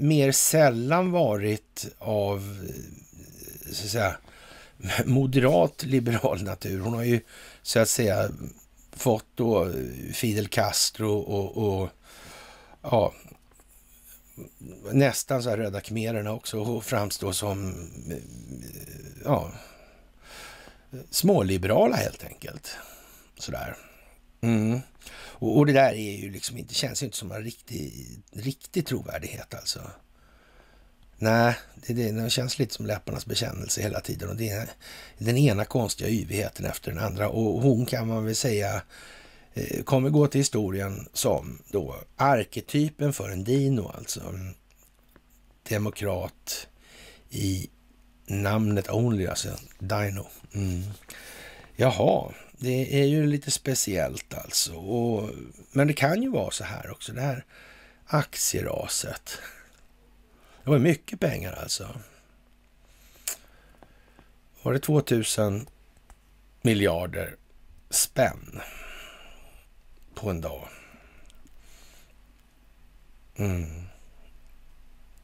mer sällan varit av så att säga, moderat liberal natur. Hon har ju så att säga fått då Fidel Castro och, och ja, nästan så här röda khmererna också och framstå som ja, småliberala helt enkelt. Sådär. Mm. Och, och, det där är ju liksom inte, känns ju inte som en riktig, riktig trovärdighet alltså. Nej, det, det, det känns lite som läpparnas bekännelse hela tiden. Och det är den ena konstiga yvigheten efter den andra. Och hon kan man väl säga Eh, kommer gå till historien som då arketypen för en dino, alltså demokrat i namnet only, alltså dino. Mm. Jaha, det är ju lite speciellt alltså. Och, men det kan ju vara så här också, det här aktieraset. Det var mycket pengar alltså. Var det 2000 miljarder spänn? på en dag. Mm.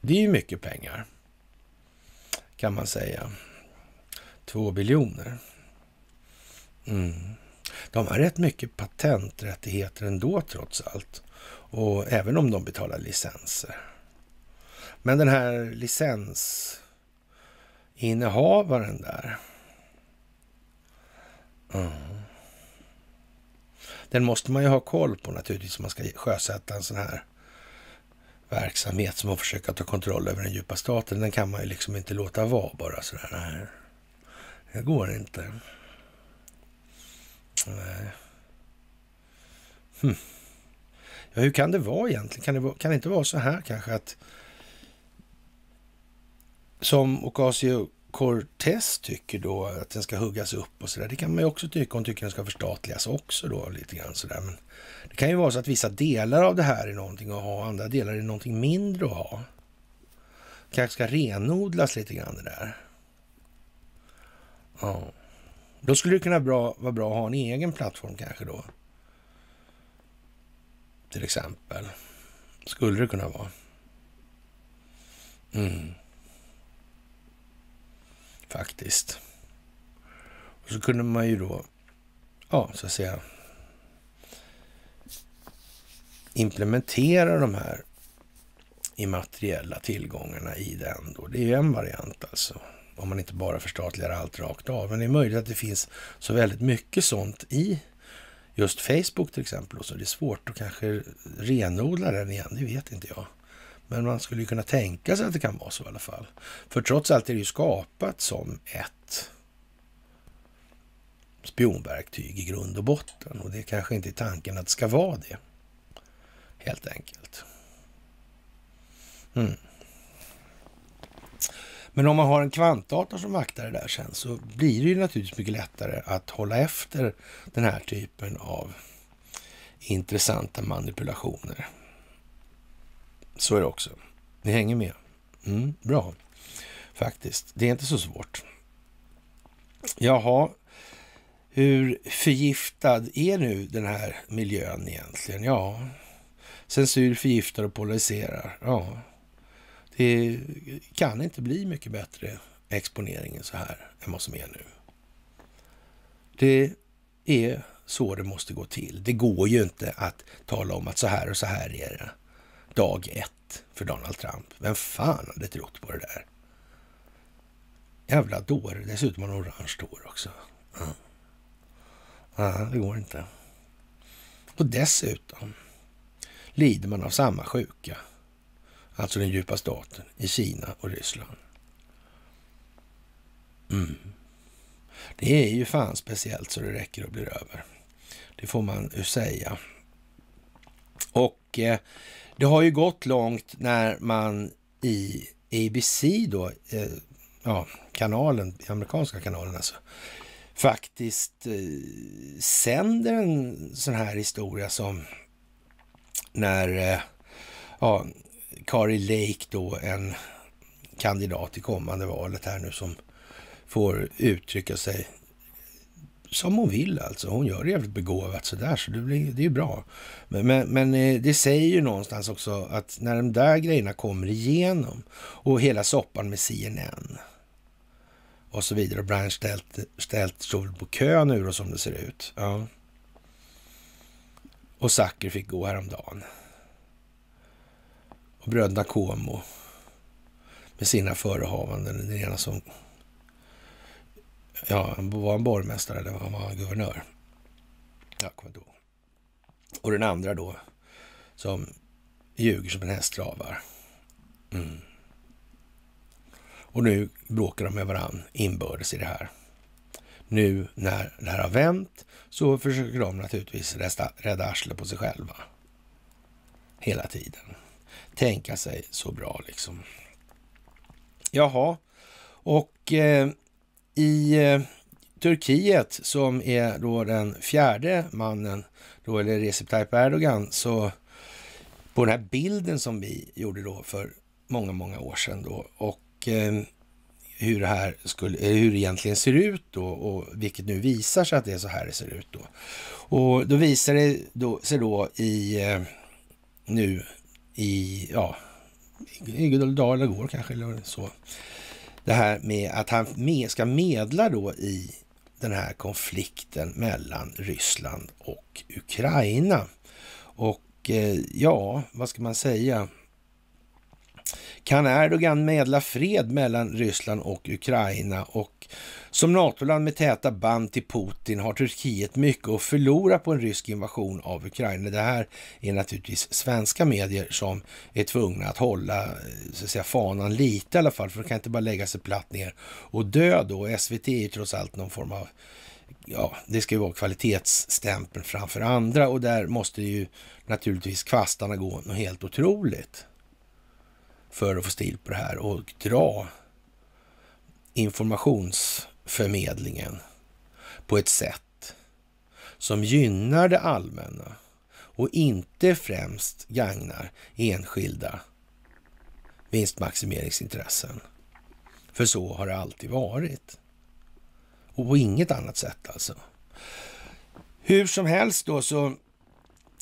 Det är ju mycket pengar, kan man säga. Två biljoner. Mm. De har rätt mycket patenträttigheter ändå, trots allt. Och även om de betalar licenser. Men den här licensinnehavaren där. Mm den måste man ju ha koll på naturligtvis om man ska sjösätta en sån här verksamhet som att försöka ta kontroll över den djupa staten. Den kan man ju liksom inte låta vara bara sådär. Nej, det går inte. Nej. Hm. Ja, hur kan det vara egentligen? Kan det, kan det inte vara så här kanske att som Ocasio Cortés tycker då att den ska huggas upp och sådär. Det kan man ju också tycka. Hon tycker den ska förstatligas också då lite grann sådär. Men det kan ju vara så att vissa delar av det här är någonting att ha, och andra delar är någonting mindre att ha. Det kanske ska renodlas lite grann det där. Ja. Då skulle det kunna vara bra att ha en egen plattform kanske då. Till exempel. Skulle det kunna vara. Mm faktiskt. Och så kunde man ju då, ja, så att säga, implementera de här immateriella tillgångarna i den då. Det är ju en variant alltså. Om man inte bara förstatligar allt rakt av. Men det är möjligt att det finns så väldigt mycket sånt i just Facebook till exempel. Och så det är svårt att kanske renodla den igen. Det vet inte jag. Men man skulle ju kunna tänka sig att det kan vara så i alla fall. För trots allt är det ju skapat som ett spionverktyg i grund och botten. Och det kanske inte är tanken att det ska vara det. Helt enkelt. Mm. Men om man har en kvantdator som vaktar det där sen så blir det ju naturligtvis mycket lättare att hålla efter den här typen av intressanta manipulationer. Så är det också. Ni hänger med. Mm, bra, faktiskt. Det är inte så svårt. Jaha, hur förgiftad är nu den här miljön egentligen? Ja, censur förgiftar och polariserar. Ja, det kan inte bli mycket bättre exponeringen så här än vad som är nu. Det är så det måste gå till. Det går ju inte att tala om att så här och så här är det dag ett för Donald Trump. Vem fan hade trott på det där? Jävla dåre. Dessutom har han orange hår också. Mm. Ja, det går inte. Och dessutom lider man av samma sjuka, alltså den djupa staten i Kina och Ryssland. Mm. Det är ju fan speciellt så det räcker och blir över. Det får man ju säga. Och eh, det har ju gått långt när man i ABC då, eh, ja, kanalen, amerikanska kanalen alltså, faktiskt eh, sänder en sån här historia som när eh, ja, Kari Lake då, en kandidat i kommande valet här nu som får uttrycka sig som hon vill alltså. Hon gör det jävligt begåvat sådär, så det, blir, det är ju bra. Men, men, men, eh, det säger ju någonstans också att när de där grejerna kommer igenom och hela soppan med CNN och så vidare och Brian ställt, ställt stod på kö nu då som det ser ut. Ja. Och Sacker fick gå häromdagen. Och bröderna Como med sina förehavanden, den ena som ja, var han borgmästare eller han guvernör? Jag kommer inte ihåg. Och den andra då, som ljuger som en häst Mm. Och nu bråkar de med varandra inbördes i det här. Nu när det här har vänt så försöker de naturligtvis resta, rädda arslet på sig själva. Hela tiden. Tänka sig så bra liksom. Jaha, och eh, i eh, Turkiet som är då den fjärde mannen, då, eller Recep Tayyip Erdogan, så på den här bilden som vi gjorde då för många, många år sedan då och eh, hur det här skulle, eh, hur det egentligen ser ut då och vilket nu visar sig att det är så här det ser ut då. Och då visar det då, sig då i eh, nu i, ja, i igår eller går kanske eller så det här med att han ska medla då i den här konflikten mellan Ryssland och Ukraina. Och eh, ja, vad ska man säga? kan Erdogan medla fred mellan Ryssland och Ukraina och som NATO-land med täta band till Putin har Turkiet mycket att förlora på en rysk invasion av Ukraina. Det här är naturligtvis svenska medier som är tvungna att hålla så att säga, fanan lite i alla fall, för de kan inte bara lägga sig platt ner och dö då. SVT är ju trots allt någon form av ja, det ska ju vara kvalitetsstämpeln framför andra och där måste ju naturligtvis kvastarna gå något helt otroligt för att få stil på det här och dra informationsförmedlingen på ett sätt som gynnar det allmänna och inte främst gagnar enskilda vinstmaximeringsintressen. För så har det alltid varit. Och på inget annat sätt alltså. Hur som helst då så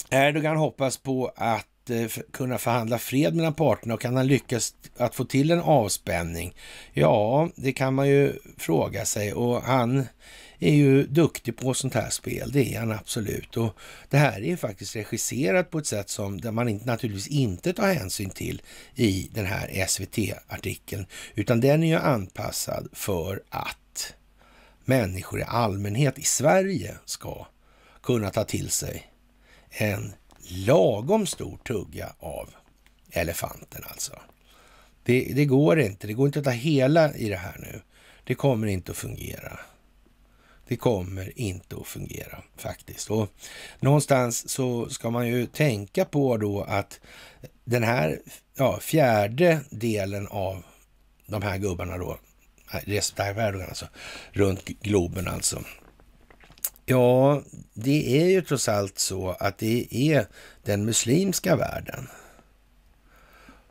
Erdogan hoppas på att Eh, kunna förhandla fred mellan parterna och kan han lyckas att få till en avspänning? Ja, det kan man ju fråga sig och han är ju duktig på sånt här spel, det är han absolut. Och det här är ju faktiskt regisserat på ett sätt som där man naturligtvis inte tar hänsyn till i den här SVT-artikeln, utan den är ju anpassad för att människor i allmänhet i Sverige ska kunna ta till sig en lagom stor tugga av elefanten alltså. Det, det, går inte. Det går inte att ta hela i det här nu. Det kommer inte att fungera. Det kommer inte att fungera faktiskt. Och någonstans så ska man ju tänka på då att den här ja, fjärde delen av de här gubbarna då, respektive alltså, runt Globen alltså, Ja, det är ju trots allt så att det är den muslimska världen.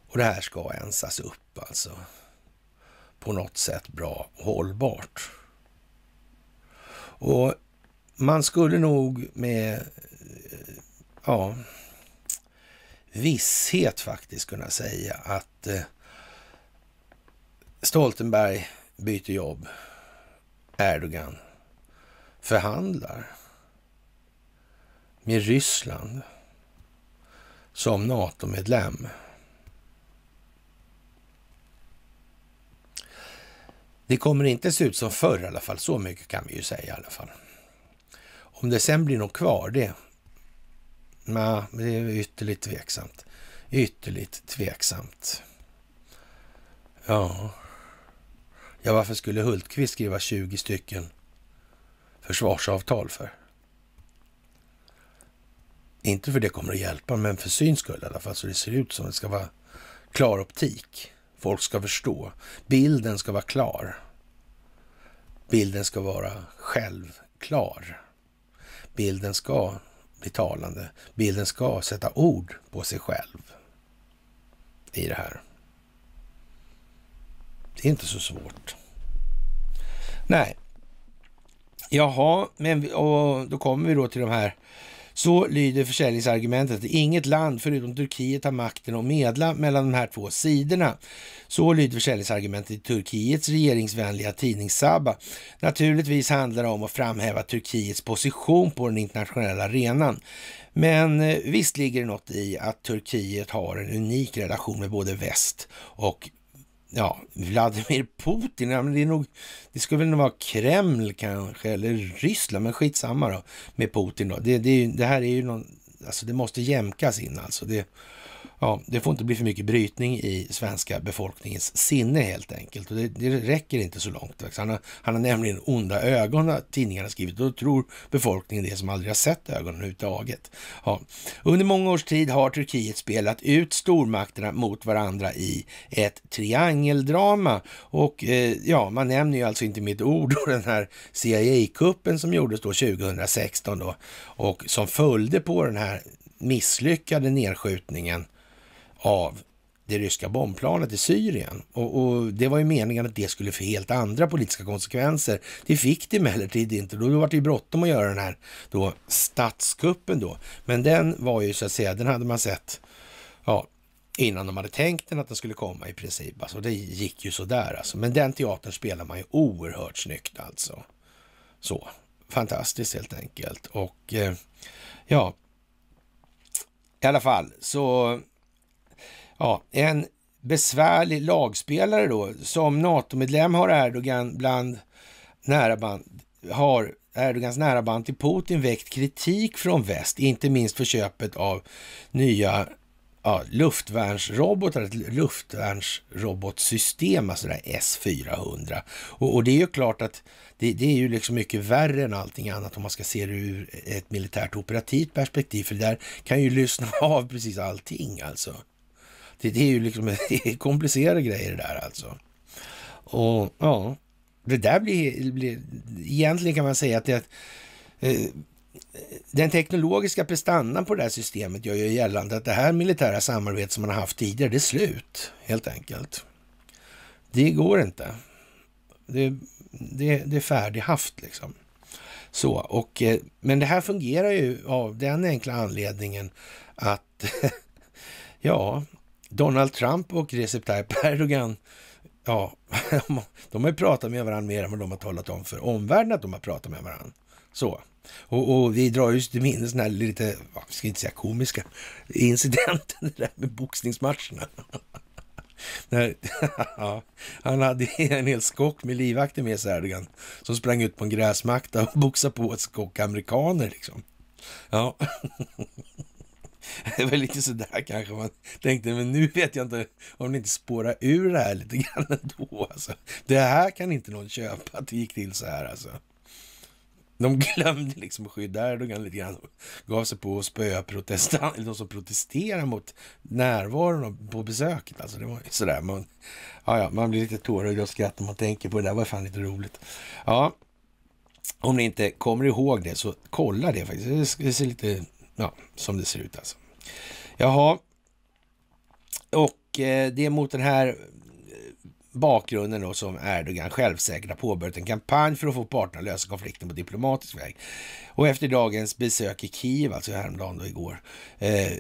Och det här ska ensas upp alltså. På något sätt bra och hållbart. Och man skulle nog med eh, ja, visshet faktiskt kunna säga att eh, Stoltenberg byter jobb. Erdogan förhandlar med Ryssland som NATO-medlem. Det kommer inte se ut som förr i alla fall, så mycket kan vi ju säga i alla fall. Om det sen blir något kvar, det, nah, det är ytterligt tveksamt. Ytterligt tveksamt. Ja, ja varför skulle Hultqvist skriva 20 stycken försvarsavtal för. Inte för det kommer att hjälpa, men för syns skull i alla fall, så det ser ut som det ska vara klar optik. Folk ska förstå. Bilden ska vara klar. Bilden ska vara självklar. Bilden ska bli talande. Bilden ska sätta ord på sig själv i det här. Det är inte så svårt. Nej, Jaha, men, och då kommer vi då till de här. Så lyder försäljningsargumentet. Inget land förutom Turkiet har makten att medla mellan de här två sidorna. Så lyder försäljningsargumentet i Turkiets regeringsvänliga tidning Sabah. Naturligtvis handlar det om att framhäva Turkiets position på den internationella arenan. Men eh, visst ligger det något i att Turkiet har en unik relation med både väst och ja, Vladimir Putin, ja, men det, är nog, det skulle väl vara Kreml kanske, eller Ryssland, men skitsamma då, med Putin då. Det, det, det här är ju någon, alltså det måste jämkas in alltså. Det, Ja, det får inte bli för mycket brytning i svenska befolkningens sinne helt enkelt. Och det, det räcker inte så långt. Han har, han har nämligen onda ögon, har tidningarna skrivit. Och då tror befolkningen det som aldrig har sett ögonen överhuvudtaget. Ja. Under många års tid har Turkiet spelat ut stormakterna mot varandra i ett triangeldrama. Och eh, ja, man nämner ju alltså inte med ord då den här CIA-kuppen som gjordes då 2016 då och som följde på den här misslyckade nedskjutningen av det ryska bombplanet i Syrien. Och, och, Det var ju meningen att det skulle få helt andra politiska konsekvenser. Det fick det emellertid inte. Då var det bråttom att göra den här då, statskuppen då. Men den var ju så att säga, den hade man sett ja, innan de hade tänkt den att den skulle komma i princip. Alltså, det gick ju sådär alltså. Men den teatern spelar man ju oerhört snyggt alltså. Så fantastiskt helt enkelt. Och eh, ja, i alla fall så Ja, en besvärlig lagspelare då. Som NATO-medlem har Erdogan bland nära band, har Erdogans nära band till Putin väckt kritik från väst, inte minst för köpet av nya ja, luftvärnsrobotar, ett luftvärnsrobotsystem, alltså det S-400. Och, och, det är ju klart att det, det, är ju liksom mycket värre än allting annat om man ska se det ur ett militärt operativt perspektiv, för där kan ju lyssna av precis allting alltså. Det, det är ju liksom komplicerade grejer det där alltså. Och ja, det där blir, blir egentligen kan man säga att det, eh, den teknologiska prestandan på det här systemet gör ju gällande att det här militära samarbetet som man har haft tidigare, det är slut helt enkelt. Det går inte. Det, det, det är färdighaft liksom. Så, och, eh, men det här fungerar ju av den enkla anledningen att ja, Donald Trump och Recep Tayyip Erdogan, ja, de har ju pratat med varandra mer än vad de har talat om för omvärlden att de har pratat med varandra. Så. Och, och vi drar ju till minnes den här lite, vi ska inte säga komiska, incidenten, det där med boxningsmatcherna. han hade en hel skock med livvakter med sig, Erdogan, som sprang ut på en gräsmatta och boxade på ett skock amerikaner. Liksom. Ja. Det var lite sådär kanske man tänkte, men nu vet jag inte om det inte spårar ur det här lite grann ändå. Alltså. Det här kan inte någon köpa, att det gick till så här alltså. De glömde liksom att skydda Erdogan lite grann. Gav sig på att spöa protestanter, de som protesterar mot närvaron på besöket. Alltså det var ju sådär. Man, ja, ja, man blir lite tårögd och skrattar när man tänker på det. där. Det var fan lite roligt. Ja, om ni inte kommer ihåg det så kolla det faktiskt. Det ser lite, ja, som det ser ut alltså. Jaha, och eh, det är mot den här eh, bakgrunden då som Erdogan självsäkert har påbörjat en kampanj för att få parterna att lösa konflikten på diplomatisk väg. Och efter dagens besök i Kiev, alltså häromdagen då igår, eh,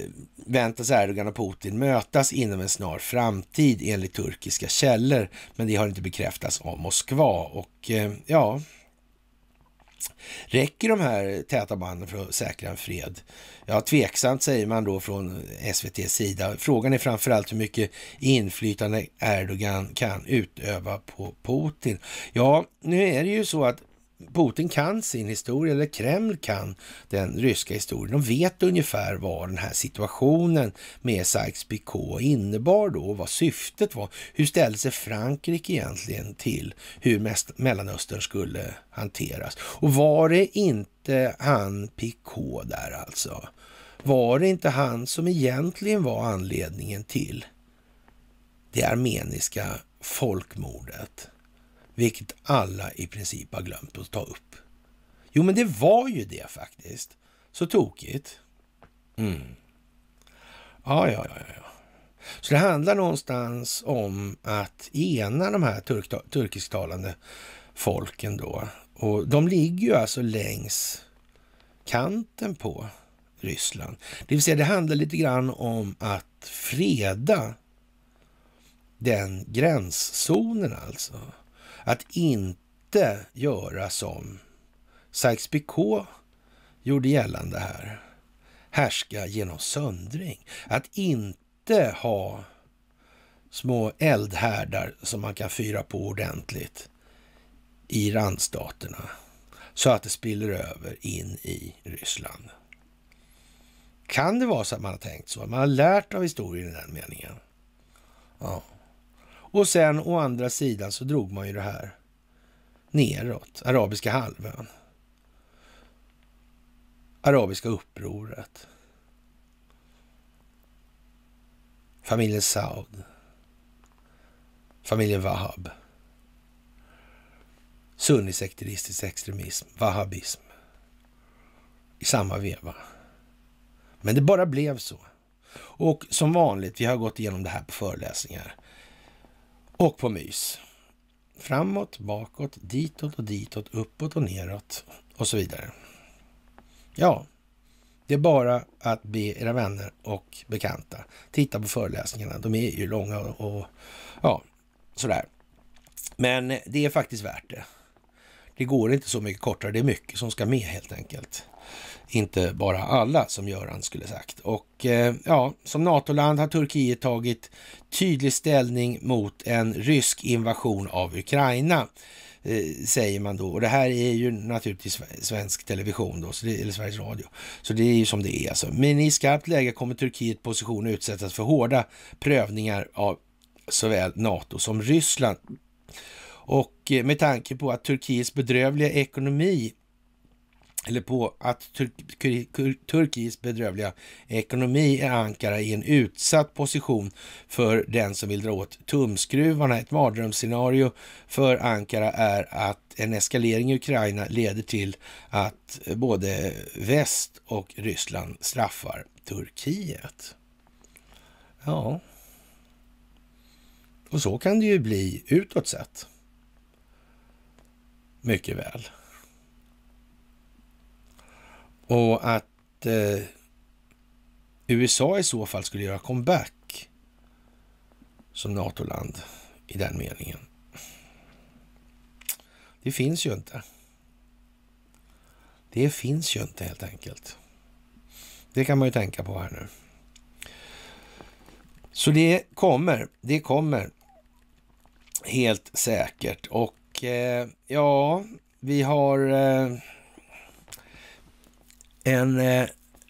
väntas Erdogan och Putin mötas inom en snar framtid enligt turkiska källor. Men det har inte bekräftats av Moskva och eh, ja, Räcker de här täta banden för att säkra en fred? Ja, tveksamt säger man då från SVTs sida. Frågan är framförallt hur mycket inflytande Erdogan kan utöva på Putin. Ja, nu är det ju så att Putin kan sin historia, eller Kreml kan den ryska historien. De vet ungefär vad den här situationen med Sykes-Picot innebar då vad syftet var. Hur ställde sig Frankrike egentligen till hur Mellanöstern skulle hanteras? Och var det inte han Picot där alltså? Var det inte han som egentligen var anledningen till det armeniska folkmordet? vilket alla i princip har glömt att ta upp. Jo, men det var ju det faktiskt. Så tokigt. Mm. Ja, ja, ja, ja. Så det handlar någonstans om att ena de här turk turkisktalande folken då. Och de ligger ju alltså längs kanten på Ryssland. Det vill säga, det handlar lite grann om att freda den gränszonen alltså att inte göra som Sykes-Picot gjorde gällande här, härska genom söndring. Att inte ha små eldhärdar som man kan fyra på ordentligt i randstaterna så att det spiller över in i Ryssland. Kan det vara så att man har tänkt så? Man har lärt av historien i den meningen. Ja. Och sen å andra sidan så drog man ju det här neråt, arabiska halvön. Arabiska upproret. Familjen Saud. Familjen Wahab. Sunnisekteristisk extremism, wahhabism. I samma veva. Men det bara blev så. Och som vanligt, vi har gått igenom det här på föreläsningar och på mys. Framåt, bakåt, ditåt och ditåt, uppåt och neråt och så vidare. Ja, det är bara att be era vänner och bekanta titta på föreläsningarna. De är ju långa och, och ja, sådär. Men det är faktiskt värt det. Det går inte så mycket kortare. Det är mycket som ska med helt enkelt. Inte bara alla, som Göran skulle sagt. Och eh, ja, som NATO-land har Turkiet tagit tydlig ställning mot en rysk invasion av Ukraina eh, säger man då. Och det här är ju naturligtvis svensk television då, eller Sveriges Radio. Så det är ju som det är alltså. Men i skarpt läge kommer Turkiet position utsättas för hårda prövningar av såväl NATO som Ryssland. Och eh, med tanke på att Turkiets bedrövliga ekonomi eller på att Turkiets bedrövliga ekonomi är Ankara i en utsatt position för den som vill dra åt tumskruvarna. Ett mardrömsscenario för Ankara är att en eskalering i Ukraina leder till att både väst och Ryssland straffar Turkiet. Ja, och så kan det ju bli utåt sett. Mycket väl. Och att eh, USA i så fall skulle göra comeback som NATO-land i den meningen. Det finns ju inte. Det finns ju inte helt enkelt. Det kan man ju tänka på här nu. Så det kommer, det kommer helt säkert. Och eh, ja, vi har eh, en eh,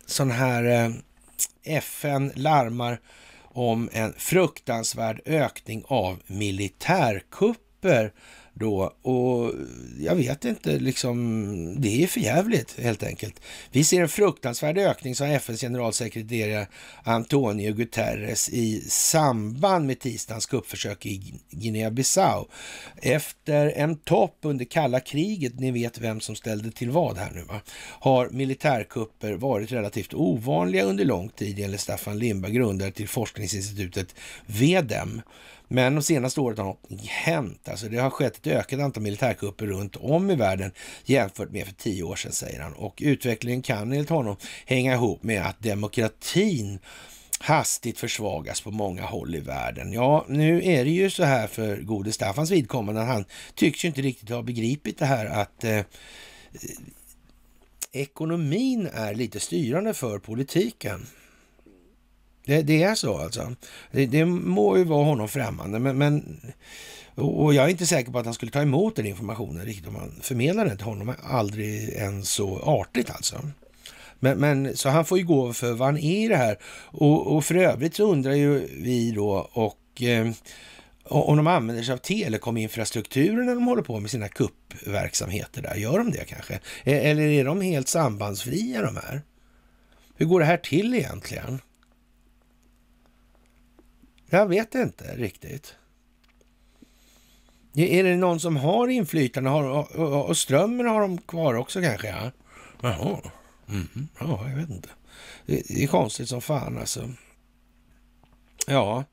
sån här eh, FN larmar om en fruktansvärd ökning av militärkupper då. Och jag vet inte, liksom, det är för jävligt helt enkelt. Vi ser en fruktansvärd ökning, sa FNs generalsekreterare Antonio Guterres i samband med tisdagens kuppförsök i Guinea-Bissau. Efter en topp under kalla kriget, ni vet vem som ställde till vad här nu va, har militärkupper varit relativt ovanliga under lång tid enligt Staffan Lindberg, grundare till forskningsinstitutet VDEM. Men de senaste året har något hänt. Alltså det har skett ett ökat antal militärkupper runt om i världen jämfört med för tio år sedan, säger han. Och utvecklingen kan enligt honom hänga ihop med att demokratin hastigt försvagas på många håll i världen. Ja, nu är det ju så här för gode Staffans vidkommande. Han tycks ju inte riktigt ha begripit det här att eh, eh ekonomin är lite styrande för politiken. Det, det är så alltså. Det, det, må ju vara honom främmande, men, men och jag är inte säker på att han skulle ta emot den informationen riktigt om man förmedlade den till honom. Aldrig ens så artigt alltså. Men, men, så han får ju gå för vad han är i det här. Och, och för övrigt så undrar ju vi då och eh, om de använder sig av telekominfrastrukturen när de håller på med sina kuppverksamheter där. Gör de det kanske? E, eller är de helt sambandsfria de här? Hur går det här till egentligen? Jag vet inte riktigt. Är det någon som har inflytande? Har, och, och strömmen har de kvar också kanske? Ja. Jaha. Mm. Ja, jag vet inte. Det är konstigt som fan alltså. Ja,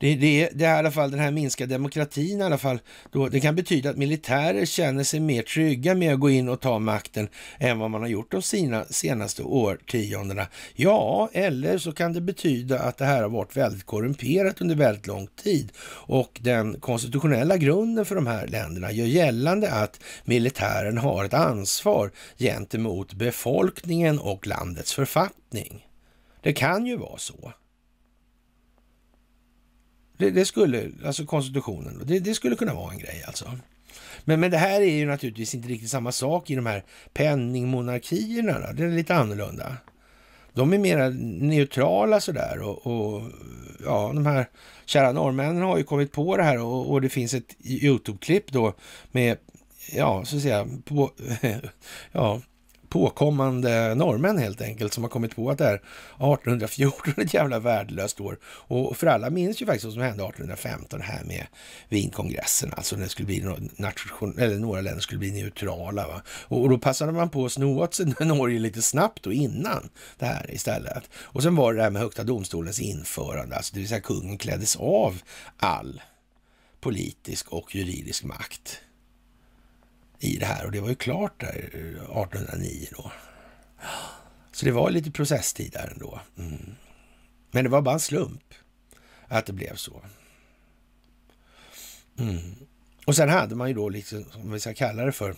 det, det, det är i alla fall den här minskade demokratin i alla fall. Då, det kan betyda att militärer känner sig mer trygga med att gå in och ta makten än vad man har gjort de sina, senaste årtiondena. Ja, eller så kan det betyda att det här har varit väldigt korrumperat under väldigt lång tid och den konstitutionella grunden för de här länderna gör gällande att militären har ett ansvar gentemot befolkningen och landets författning. Det kan ju vara så. Det, det skulle, alltså konstitutionen, det, det, skulle kunna vara en grej alltså. Men, men det här är ju naturligtvis inte riktigt samma sak i de här penningmonarkierna. Då. Det är lite annorlunda. De är mer neutrala sådär och, och ja, de här kära norrmännen har ju kommit på det här och, och det finns ett Youtube-klipp då med, ja, så att säga, på, ja, påkommande norrmän helt enkelt som har kommit på att det här 1814 är ett jävla värdelöst år. Och för alla minns ju faktiskt vad som hände 1815 här med Wienkongressen, alltså när det skulle bli nation, eller några länder skulle bli neutrala. Va? Och då passade man på att sno åt sig Norge lite snabbt och innan det här istället. Och sen var det det här med Högsta domstolens införande, alltså det vill säga kungen kläddes av all politisk och juridisk makt i det här. Och det var ju klart där 1809 eh, då. Så det var lite processtid där ändå. Mm. Men det var bara en slump att det blev så. Mm. Och sen hade man ju då, liksom, om vi ska kalla det för,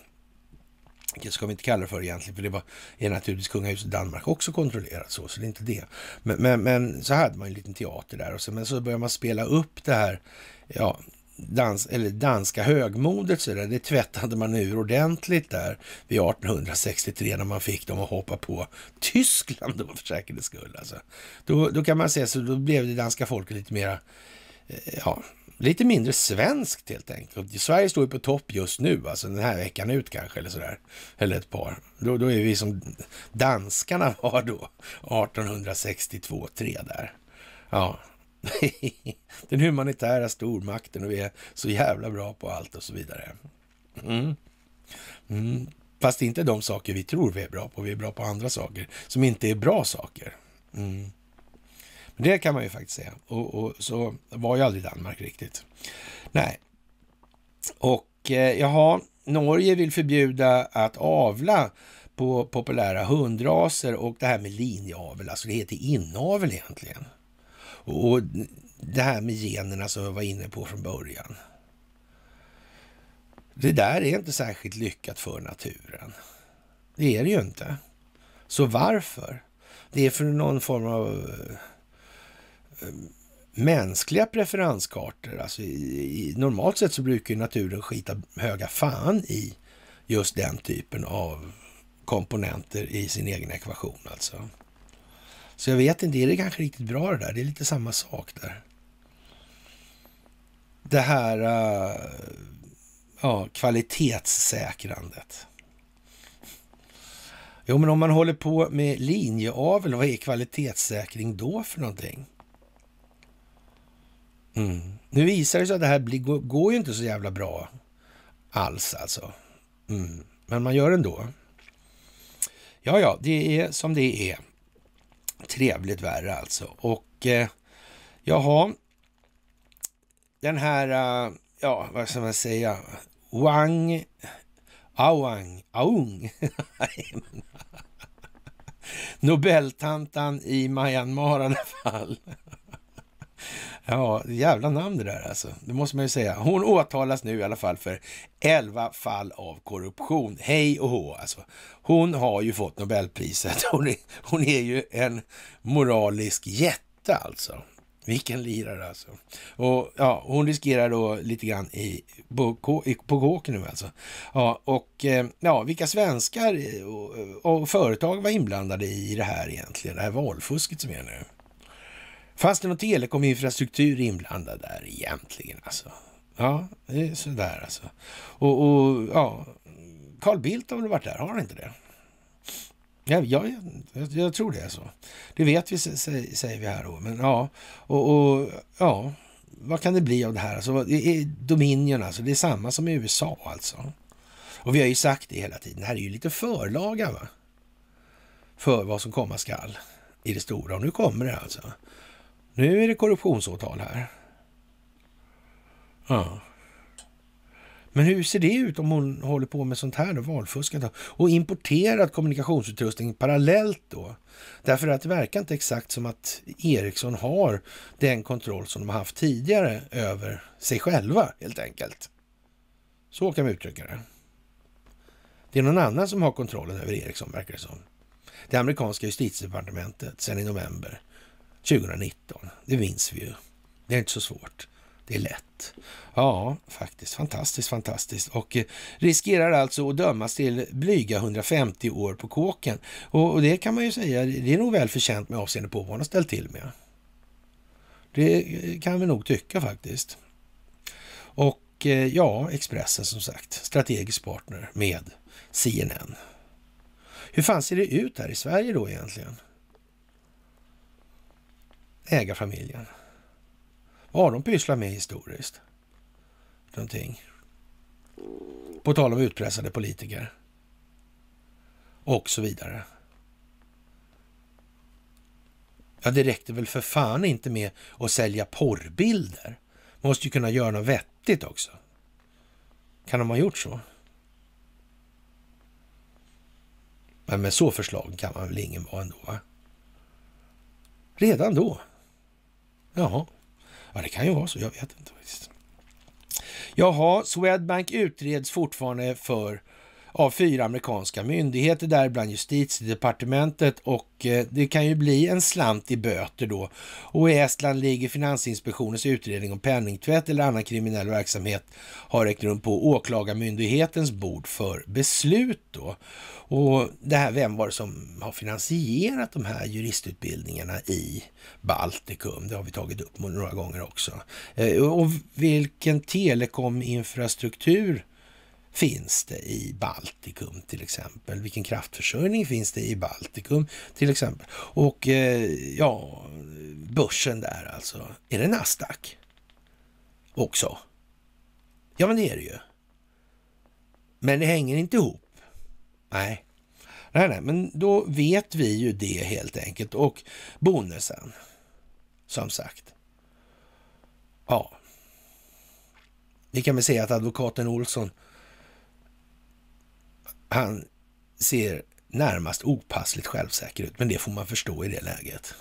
det ska vi inte kalla det för egentligen, för det var, är naturligtvis kungahuset i Danmark också kontrollerat så, så det är inte det. Men, men, men så hade man en liten teater där, och så, men så började man spela upp det här, ja, dans, eller danska högmodet, så där, det tvättade man ur ordentligt där vid 1863 när man fick dem att hoppa på Tyskland då för säkerhets skull. Alltså. Då, då kan man säga så då blev det danska folket lite mera, eh, ja, lite mindre svenskt helt enkelt. Sverige står ju på topp just nu, alltså den här veckan ut kanske eller sådär. Eller ett par. Då, då är vi som danskarna var då, 1862-3 där. Ja, Den humanitära stormakten och vi är så jävla bra på allt och så vidare. Mm. Mm. Fast inte de saker vi tror vi är bra på. Vi är bra på andra saker som inte är bra saker. Mm. Men det kan man ju faktiskt säga. Och, och så var ju aldrig Danmark riktigt. Nej. Och eh, jaha, Norge vill förbjuda att avla på populära hundraser och det här med linjeavel, alltså det heter inavel egentligen. Och det här med generna som jag var inne på från början. Det där är inte särskilt lyckat för naturen. Det är det ju inte. Så varför? Det är för någon form av eh, mänskliga preferenskartor. Alltså i, i, normalt sett så brukar ju naturen skita höga fan i just den typen av komponenter i sin egen ekvation. Alltså. Så jag vet inte, är det kanske riktigt bra det där? Det är lite samma sak där. Det här uh, ja, kvalitetssäkrandet. Jo, men om man håller på med linjeavel, vad är kvalitetssäkring då för någonting? Mm. Nu visar det sig att det här blir, går, ju inte så jävla bra alls alltså. Mm. Men man gör det ändå. Ja, ja, det är som det är. Trevligt värre alltså. Och eh, jaha, den här, eh, ja vad ska man säga, Wang Awang Aung. Nobeltantan i Myanmar i alla fall. Ja, jävla namn det där alltså. Det måste man ju säga. Hon åtalas nu i alla fall för 11 fall av korruption. Hej och hå alltså. Hon har ju fått Nobelpriset. Hon är, hon är ju en moralisk jätte alltså. Vilken lirare alltså. Och ja, hon riskerar då lite grann i, på, kåken nu alltså. Ja, och eh, ja, vilka svenskar eh, och, och företag var inblandade i det här egentligen? Det här valfusket som är nu. Fanns det någon telekominfrastruktur inblandad där egentligen alltså. Ja, det är sådär alltså. Och, och ja, Carl Bildt har väl varit där, har han inte det? jag, jag, jag, tror det är så. Alltså. Det vet vi, säger vi här då. Men ja, och, och ja, vad kan det bli av det här? Alltså, Dominion alltså, det är samma som i USA alltså. Och vi har ju sagt det hela tiden, det här är ju lite förlaga va? För vad som komma skall i det stora. Och nu kommer det alltså. Nu är det korruptionsåtal här. Ja. Men hur ser det ut om hon håller på med sånt här då, valfuskat och importerat kommunikationsutrustning parallellt då? Därför att det verkar inte exakt som att Ericsson har den kontroll som de har haft tidigare över sig själva helt enkelt. Så kan vi uttrycka det. Det är någon annan som har kontrollen över Ericsson verkar det som. Det amerikanska justitiedepartementet sedan i november 2019. Det minns vi ju. Det är inte så svårt. Det är lätt. Ja, faktiskt. Fantastiskt, fantastiskt. Och eh, riskerar alltså att dömas till blyga 150 år på kåken. Och det kan man ju säga, det är nog väl förtjänt med avseende på vad han har ställt till med. Det eh, kan vi nog tycka faktiskt. Och eh, ja, Expressen som sagt, strategisk partner med CNN. Hur fan ser det ut här i Sverige då egentligen? ägarfamiljen. Vad har de pysslat med historiskt? Någonting. På tal om utpressade politiker. Och så vidare. Ja, det räckte väl för fan inte med att sälja porrbilder. Man måste ju kunna göra något vettigt också. Kan de ha gjort så? Men med så förslag kan man väl ingen vara ändå? Va? Redan då? Jaha. Ja, det kan ju vara så. Jag vet inte Jaha, Swedbank utreds fortfarande för av fyra amerikanska myndigheter, däribland justitiedepartementet och eh, det kan ju bli en slant i böter då. Och i Estland ligger Finansinspektionens utredning om penningtvätt eller annan kriminell verksamhet har ägt rum på Åklagarmyndighetens bord för beslut då. Och det här, vem var det som har finansierat de här juristutbildningarna i Baltikum? Det har vi tagit upp några gånger också. Eh, och vilken telekominfrastruktur finns det i Baltikum till exempel? Vilken kraftförsörjning finns det i Baltikum till exempel? Och eh, ja, börsen där alltså. Är det Nasdaq också? Ja, men det är det ju. Men det hänger inte ihop. Nej. Nej, nej, men då vet vi ju det helt enkelt. Och bonusen, som sagt. Ja. Vi kan väl säga att advokaten Olsson han ser närmast opassligt självsäker ut, men det får man förstå i det läget.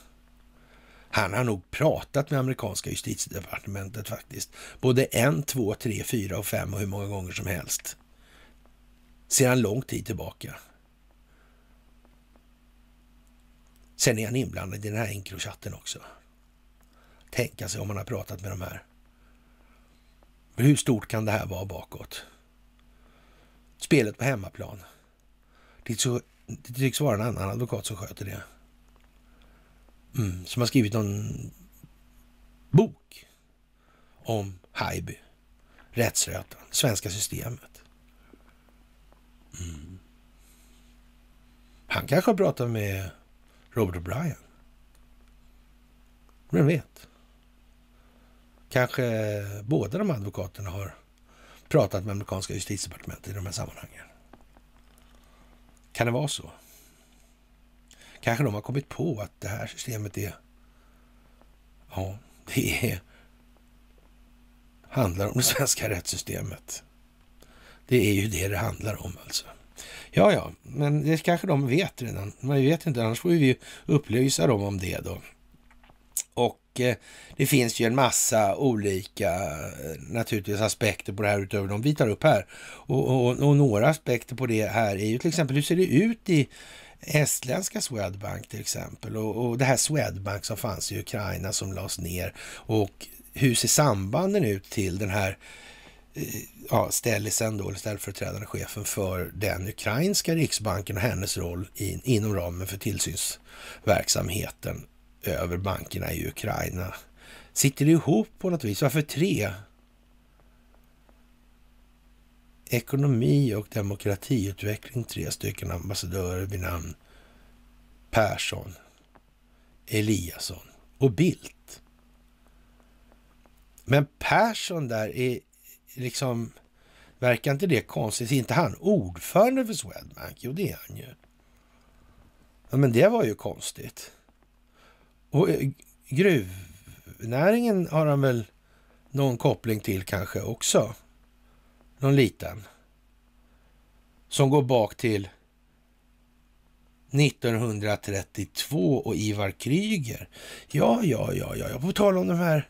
Han har nog pratat med amerikanska justitiedepartementet faktiskt. Både en, två, tre, fyra och fem och hur många gånger som helst. Sedan lång tid tillbaka. Sen är han inblandad i den här Encrochatten också. Tänka sig om han har pratat med de här. Hur stort kan det här vara bakåt? spelet på hemmaplan. Det, så, det tycks vara en annan advokat som sköter det. Mm, som har skrivit någon bok om Haijby, rättsrötan, svenska systemet. Mm. Han kanske har pratat med Robert O'Brien. Vem vet? Kanske båda de advokaterna har pratat med amerikanska justitiedepartementet i de här sammanhangen. Kan det vara så? Kanske de har kommit på att det här systemet är... Ja, det är, handlar om det svenska rättssystemet. Det är ju det det handlar om alltså. Ja, ja, men det kanske de vet redan. Man vet inte, annars får vi ju upplysa dem om det då det finns ju en massa olika eh, naturligtvis aspekter på det här utöver de vi tar upp här. Och, och, och några aspekter på det här är ju till exempel hur ser det ut i estländska Swedbank till exempel och, och det här Swedbank som fanns i Ukraina som lades ner och hur ser sambanden ut till den här eh, ja, ställisen då, ställföreträdande chefen för den ukrainska riksbanken och hennes roll in, inom ramen för tillsynsverksamheten över bankerna i Ukraina. Sitter det ihop på något vis? Varför tre? Ekonomi och demokratiutveckling, tre stycken ambassadörer vid namn Persson, Eliasson och Bildt. Men Persson där är liksom, verkar inte det konstigt? Är inte han ordförande för Swedbank? Jo, det är han ju. Ja, men det var ju konstigt. Och eh, gruvnäringen har han väl någon koppling till kanske också? Någon liten? Som går bak till 1932 och Ivar Kryger. Ja, ja, ja, ja, jag får tala om de här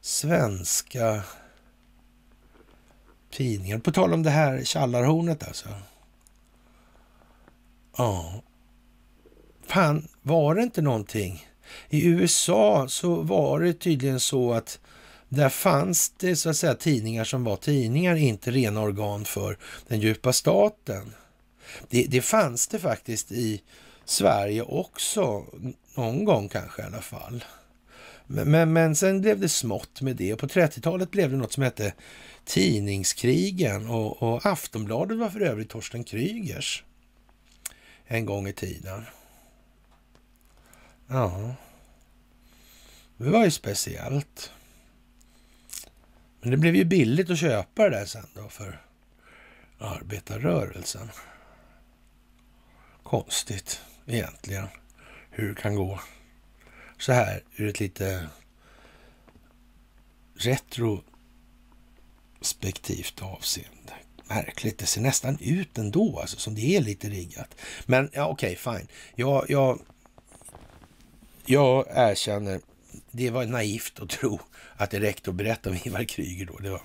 svenska tidningarna. På tal om det här tjallarhornet alltså. Ja. Fan, var det inte någonting i USA så var det tydligen så att där fanns det så att säga tidningar som var tidningar, inte rena organ för den djupa staten. Det, det fanns det faktiskt i Sverige också, någon gång kanske i alla fall. Men, men, men sen blev det smått med det. På 30-talet blev det något som hette tidningskrigen och, och Aftonbladet var för övrigt Torsten Krygers en gång i tiden. Ja. Det var ju speciellt. Men det blev ju billigt att köpa det där sen då för arbetarrörelsen. Konstigt egentligen hur det kan gå så här ur ett lite retrospektivt avseende. Märkligt, det ser nästan ut ändå alltså som det är lite riggat. Men ja, okej, okay, fine. Jag, jag jag erkänner, det var naivt att tro att det räckte att berätta om Ivar Kryger då. Det var...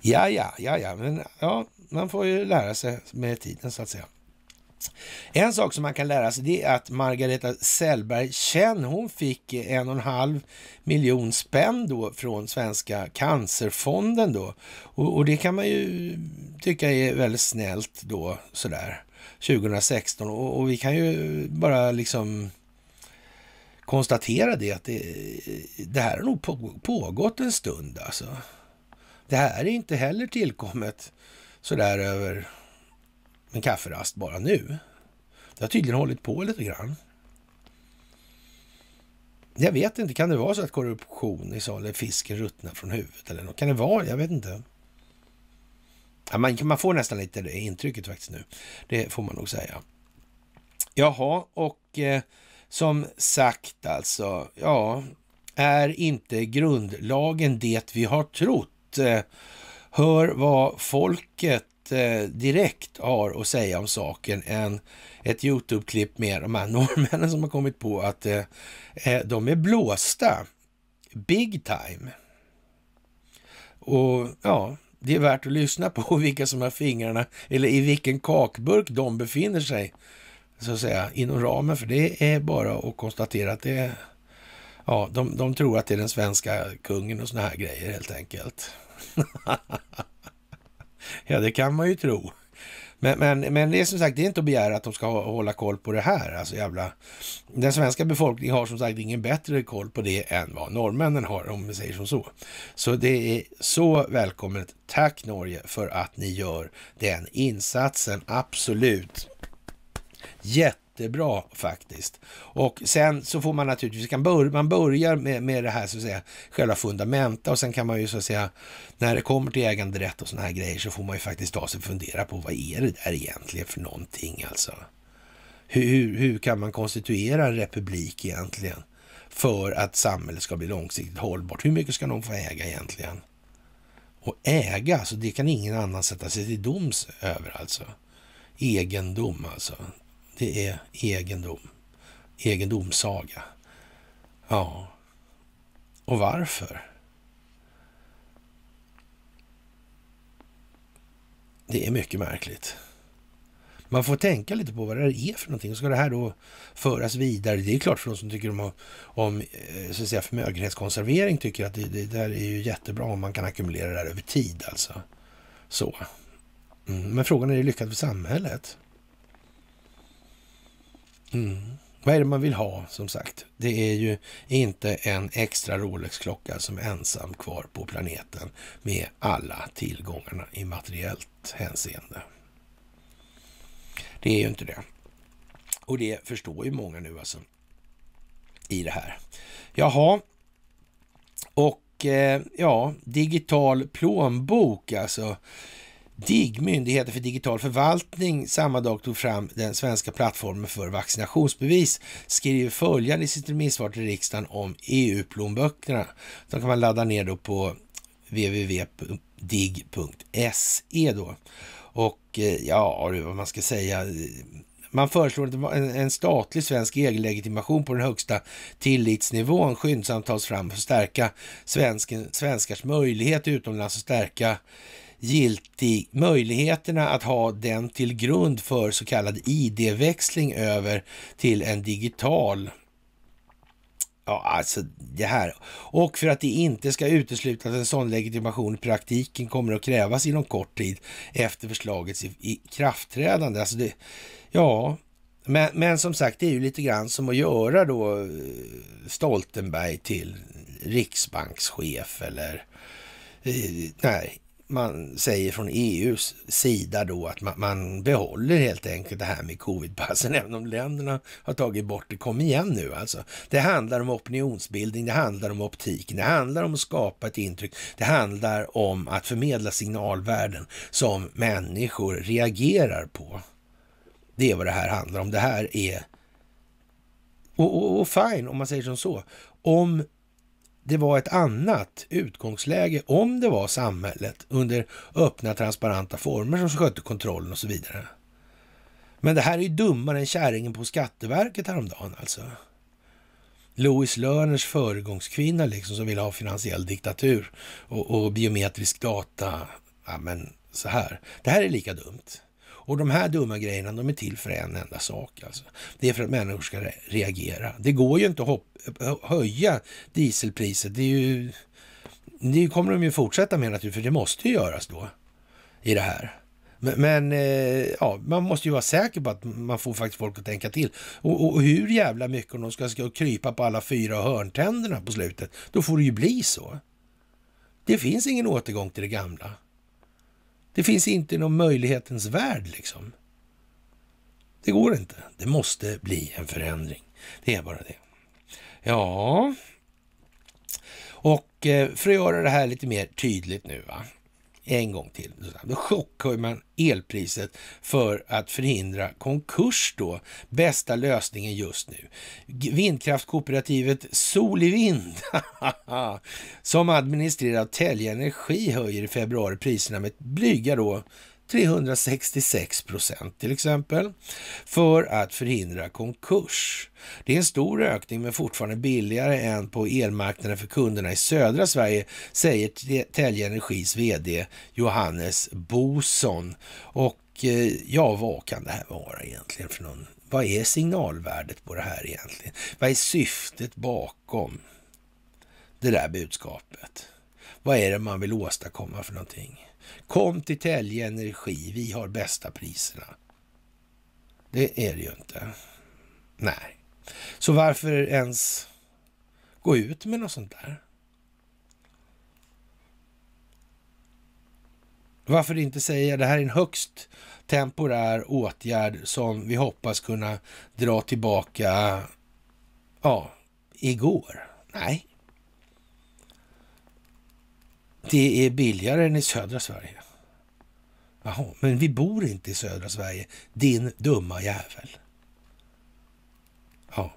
Ja, ja, ja, ja, men ja, man får ju lära sig med tiden så att säga. En sak som man kan lära sig det är att Margareta Sellberg Känn, hon fick en och en halv miljon spänn då från Svenska Cancerfonden då. Och, och, det kan man ju tycka är väldigt snällt då sådär. 2016 och, och vi kan ju bara liksom konstatera det att det, det här har nog pågått en stund alltså. Det här är inte heller tillkommet sådär över en kafferast bara nu. Det har tydligen hållit på lite grann. Jag vet inte, kan det vara så att korruption i salen fisken ruttnar från huvudet eller något? Kan det vara? Jag vet inte man, man får nästan lite det intrycket faktiskt nu. Det får man nog säga. Jaha, och eh, som sagt alltså, ja, är inte grundlagen det vi har trott? Eh, hör vad folket eh, direkt har att säga om saken. En, ett Youtube-klipp med de här norrmännen som har kommit på att eh, de är blåsta. Big time. Och ja, det är värt att lyssna på vilka som har fingrarna, eller i vilken kakburk de befinner sig, så att säga, inom ramen. För det är bara att konstatera att det är, ja, de, de tror att det är den svenska kungen och sådana här grejer helt enkelt. ja, det kan man ju tro. Men, men, men det är som sagt, det är inte att begära att de ska hålla koll på det här. Alltså jävla... Den svenska befolkningen har som sagt ingen bättre koll på det än vad norrmännen har, om vi säger som så. Så det är så välkommet. Tack Norge för att ni gör den insatsen. Absolut. Jätte jättebra faktiskt. Och sen så får man naturligtvis, kan börja, man börjar med, med det här så att säga, själva fundamenta och sen kan man ju så att säga, när det kommer till äganderätt och sådana här grejer så får man ju faktiskt ta sig och fundera på vad är det där egentligen för någonting alltså? Hur, hur, hur kan man konstituera en republik egentligen? för att samhället ska bli långsiktigt hållbart. Hur mycket ska någon få äga egentligen? Och äga, så alltså, det kan ingen annan sätta sig till doms över alltså. Egendom alltså det är egendom. Egendomssaga. Ja. Och varför? Det är mycket märkligt. Man får tänka lite på vad det är för någonting. Ska det här då föras vidare? Det är klart för de som tycker om, om eh, så att säga, förmögenhetskonservering tycker att det, det där är ju jättebra om man kan ackumulera det här över tid alltså. Så. Mm. Men frågan är, är det lyckat för samhället? Mm. Vad är det man vill ha som sagt? Det är ju inte en extra Rolex-klocka som är ensam kvar på planeten med alla tillgångarna i materiellt hänseende. Det är ju inte det. Och det förstår ju många nu alltså i det här. Jaha, och eh, ja, digital plånbok alltså. DIGG, Myndigheten för digital förvaltning, samma dag tog fram den svenska plattformen för vaccinationsbevis, skriver följande i sitt remissvar till riksdagen om EU-plånböckerna. De kan man ladda ner då på www.dig.se Och eh, ja, vad man ska säga. Man föreslår att en statlig svensk egenlegitimation på den högsta tillitsnivån skyndsamt tas fram för att stärka svenskars möjlighet utomlands och stärka giltig. Möjligheterna att ha den till grund för så kallad ID-växling över till en digital Ja, alltså det här. Och för att det inte ska uteslutas att en sådan legitimation i praktiken kommer att krävas inom kort tid efter förslagets ikraftträdande. Alltså det, ja, men, men som sagt, det är ju lite grann som att göra då eh, Stoltenberg till riksbankschef eller eh, nej, man säger från EUs sida då att man, man behåller helt enkelt det här med covidpassen, även om länderna har tagit bort det. Kom igen nu alltså. Det handlar om opinionsbildning, det handlar om optiken, det handlar om att skapa ett intryck, det handlar om att förmedla signalvärden som människor reagerar på. Det är vad det här handlar om. Det här är... Och, och, och fine, om man säger som så. Om det var ett annat utgångsläge om det var samhället under öppna transparenta former som skötte kontrollen och så vidare. Men det här är ju dummare än kärringen på Skatteverket häromdagen alltså. Louis Lerners föregångskvinna liksom som ville ha finansiell diktatur och, och biometrisk data. Ja, men så här. Det här är lika dumt. Och de här dumma grejerna, de är till för en enda sak. Alltså. Det är för att människor ska reagera. Det går ju inte att eh, höja dieselpriset. Det, ju, det kommer de ju fortsätta med naturligtvis, för det måste ju göras då i det här. Men, eh, ja, man måste ju vara säker på att man får faktiskt folk att tänka till. Och, och hur jävla mycket om de ska, ska krypa på alla fyra hörntänderna på slutet, då får det ju bli så. Det finns ingen återgång till det gamla. Det finns inte någon möjlighetens värld liksom. Det går inte. Det måste bli en förändring. Det är bara det. Ja, och eh, för att göra det här lite mer tydligt nu va? en gång till. Då chockhöjer man elpriset för att förhindra konkurs då. Bästa lösningen just nu. Vindkraftkooperativet Sol vind som administrerar Telge Energi höjer i februari priserna med blyga då 366 procent till exempel, för att förhindra konkurs. Det är en stor ökning men fortfarande billigare än på elmarknaden för kunderna i södra Sverige, säger Telge Energis VD Johannes Boson. Och eh, ja, vad kan det här vara egentligen för någon? Vad är signalvärdet på det här egentligen? Vad är syftet bakom det där budskapet? Vad är det man vill åstadkomma för någonting? Kom till Tälje Energi, vi har bästa priserna. Det är det ju inte. Nej. Så varför ens gå ut med något sånt där? Varför inte säga det här är en högst temporär åtgärd som vi hoppas kunna dra tillbaka, ja, igår? Nej, det är billigare än i södra Sverige. Jaha, men vi bor inte i södra Sverige, din dumma jävel. Ja.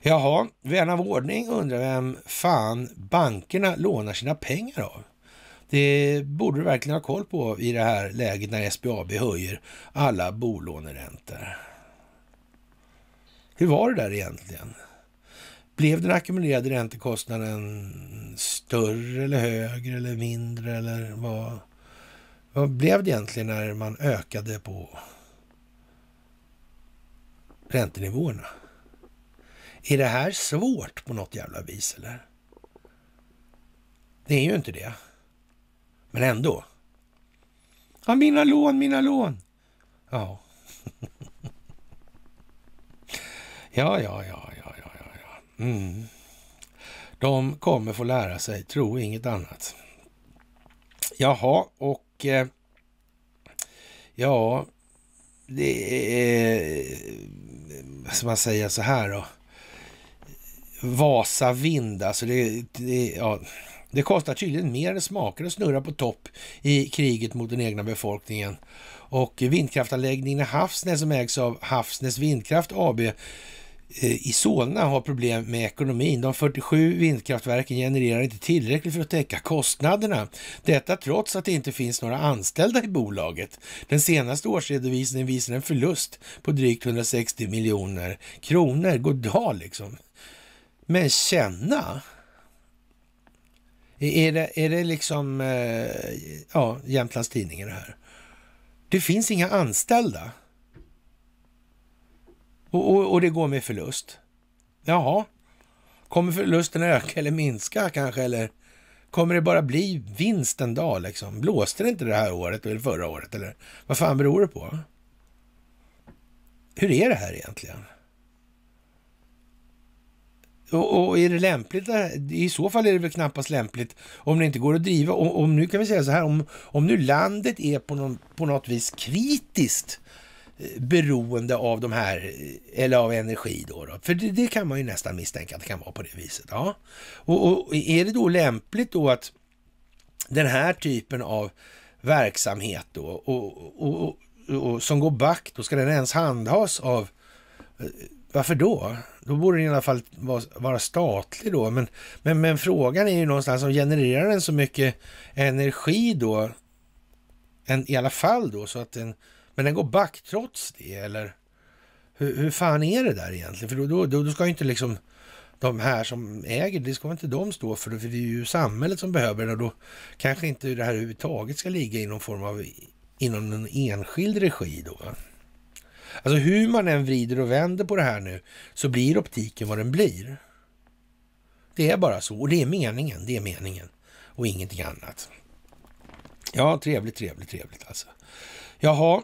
Jaha, vän av ordning undrar vem fan bankerna lånar sina pengar av. Det borde du verkligen ha koll på i det här läget när SBAB höjer alla bolåneräntor. Hur var det där egentligen? Blev den ackumulerade räntekostnaden större eller högre eller mindre? Eller vad, vad blev det egentligen när man ökade på räntenivåerna? Är det här svårt på något jävla vis eller? Det är ju inte det. Men ändå. Ja, mina lån, mina lån. Ja. ja, ja, ja, Mm. De kommer få lära sig, tro inget annat. Jaha, och eh, ja, det är, ska man säga så här då? Vasa alltså det, det, ja, det kostar tydligen mer än smakar att snurra på topp i kriget mot den egna befolkningen. Och vindkraftanläggningen i Havsnäs som ägs av Havsnäs Vindkraft AB Eh, i Solna har problem med ekonomin. De 47 vindkraftverken genererar inte tillräckligt för att täcka kostnaderna. Detta trots att det inte finns några anställda i bolaget. Den senaste årsredovisningen visar en förlust på drygt 160 miljoner kronor. Goddag liksom. Men känna. Är det, är det liksom eh, ja, Jämtlands Tidningen det här? Det finns inga anställda. Och, och, och det går med förlust. Jaha, kommer förlusten öka eller minska kanske? Eller kommer det bara bli vinst en dag liksom? Blåste det inte det här året eller förra året? Eller vad fan beror det på? Hur är det här egentligen? Och, och, är det lämpligt? I så fall är det väl knappast lämpligt om det inte går att driva. Om, om nu kan vi säga så här, om, om nu landet är på, någon, på något vis kritiskt beroende av de här, eller av energi då. då. För det, det, kan man ju nästan misstänka att det kan vara på det viset. Ja. Och, och är det då lämpligt då att den här typen av verksamhet då, och, och, som går back, då ska den ens handhas av eh, varför då? Då borde den i alla fall vara statlig då. Men, men, men frågan är ju någonstans om genererar den så mycket energi då, en, i alla fall då, så att den men den går back trots det, eller? Hur, hur fan är det där egentligen? För då, då, då ska inte liksom de här som äger, det ska inte de stå för, för det är ju samhället som behöver det och då kanske inte det här överhuvudtaget ska ligga i någon form av, inom en enskild regi då. Alltså hur man än vrider och vänder på det här nu så blir optiken vad den blir. Det är bara så och det är meningen, det är meningen och ingenting annat. Ja, trevligt, trevligt, trevligt alltså. Jaha,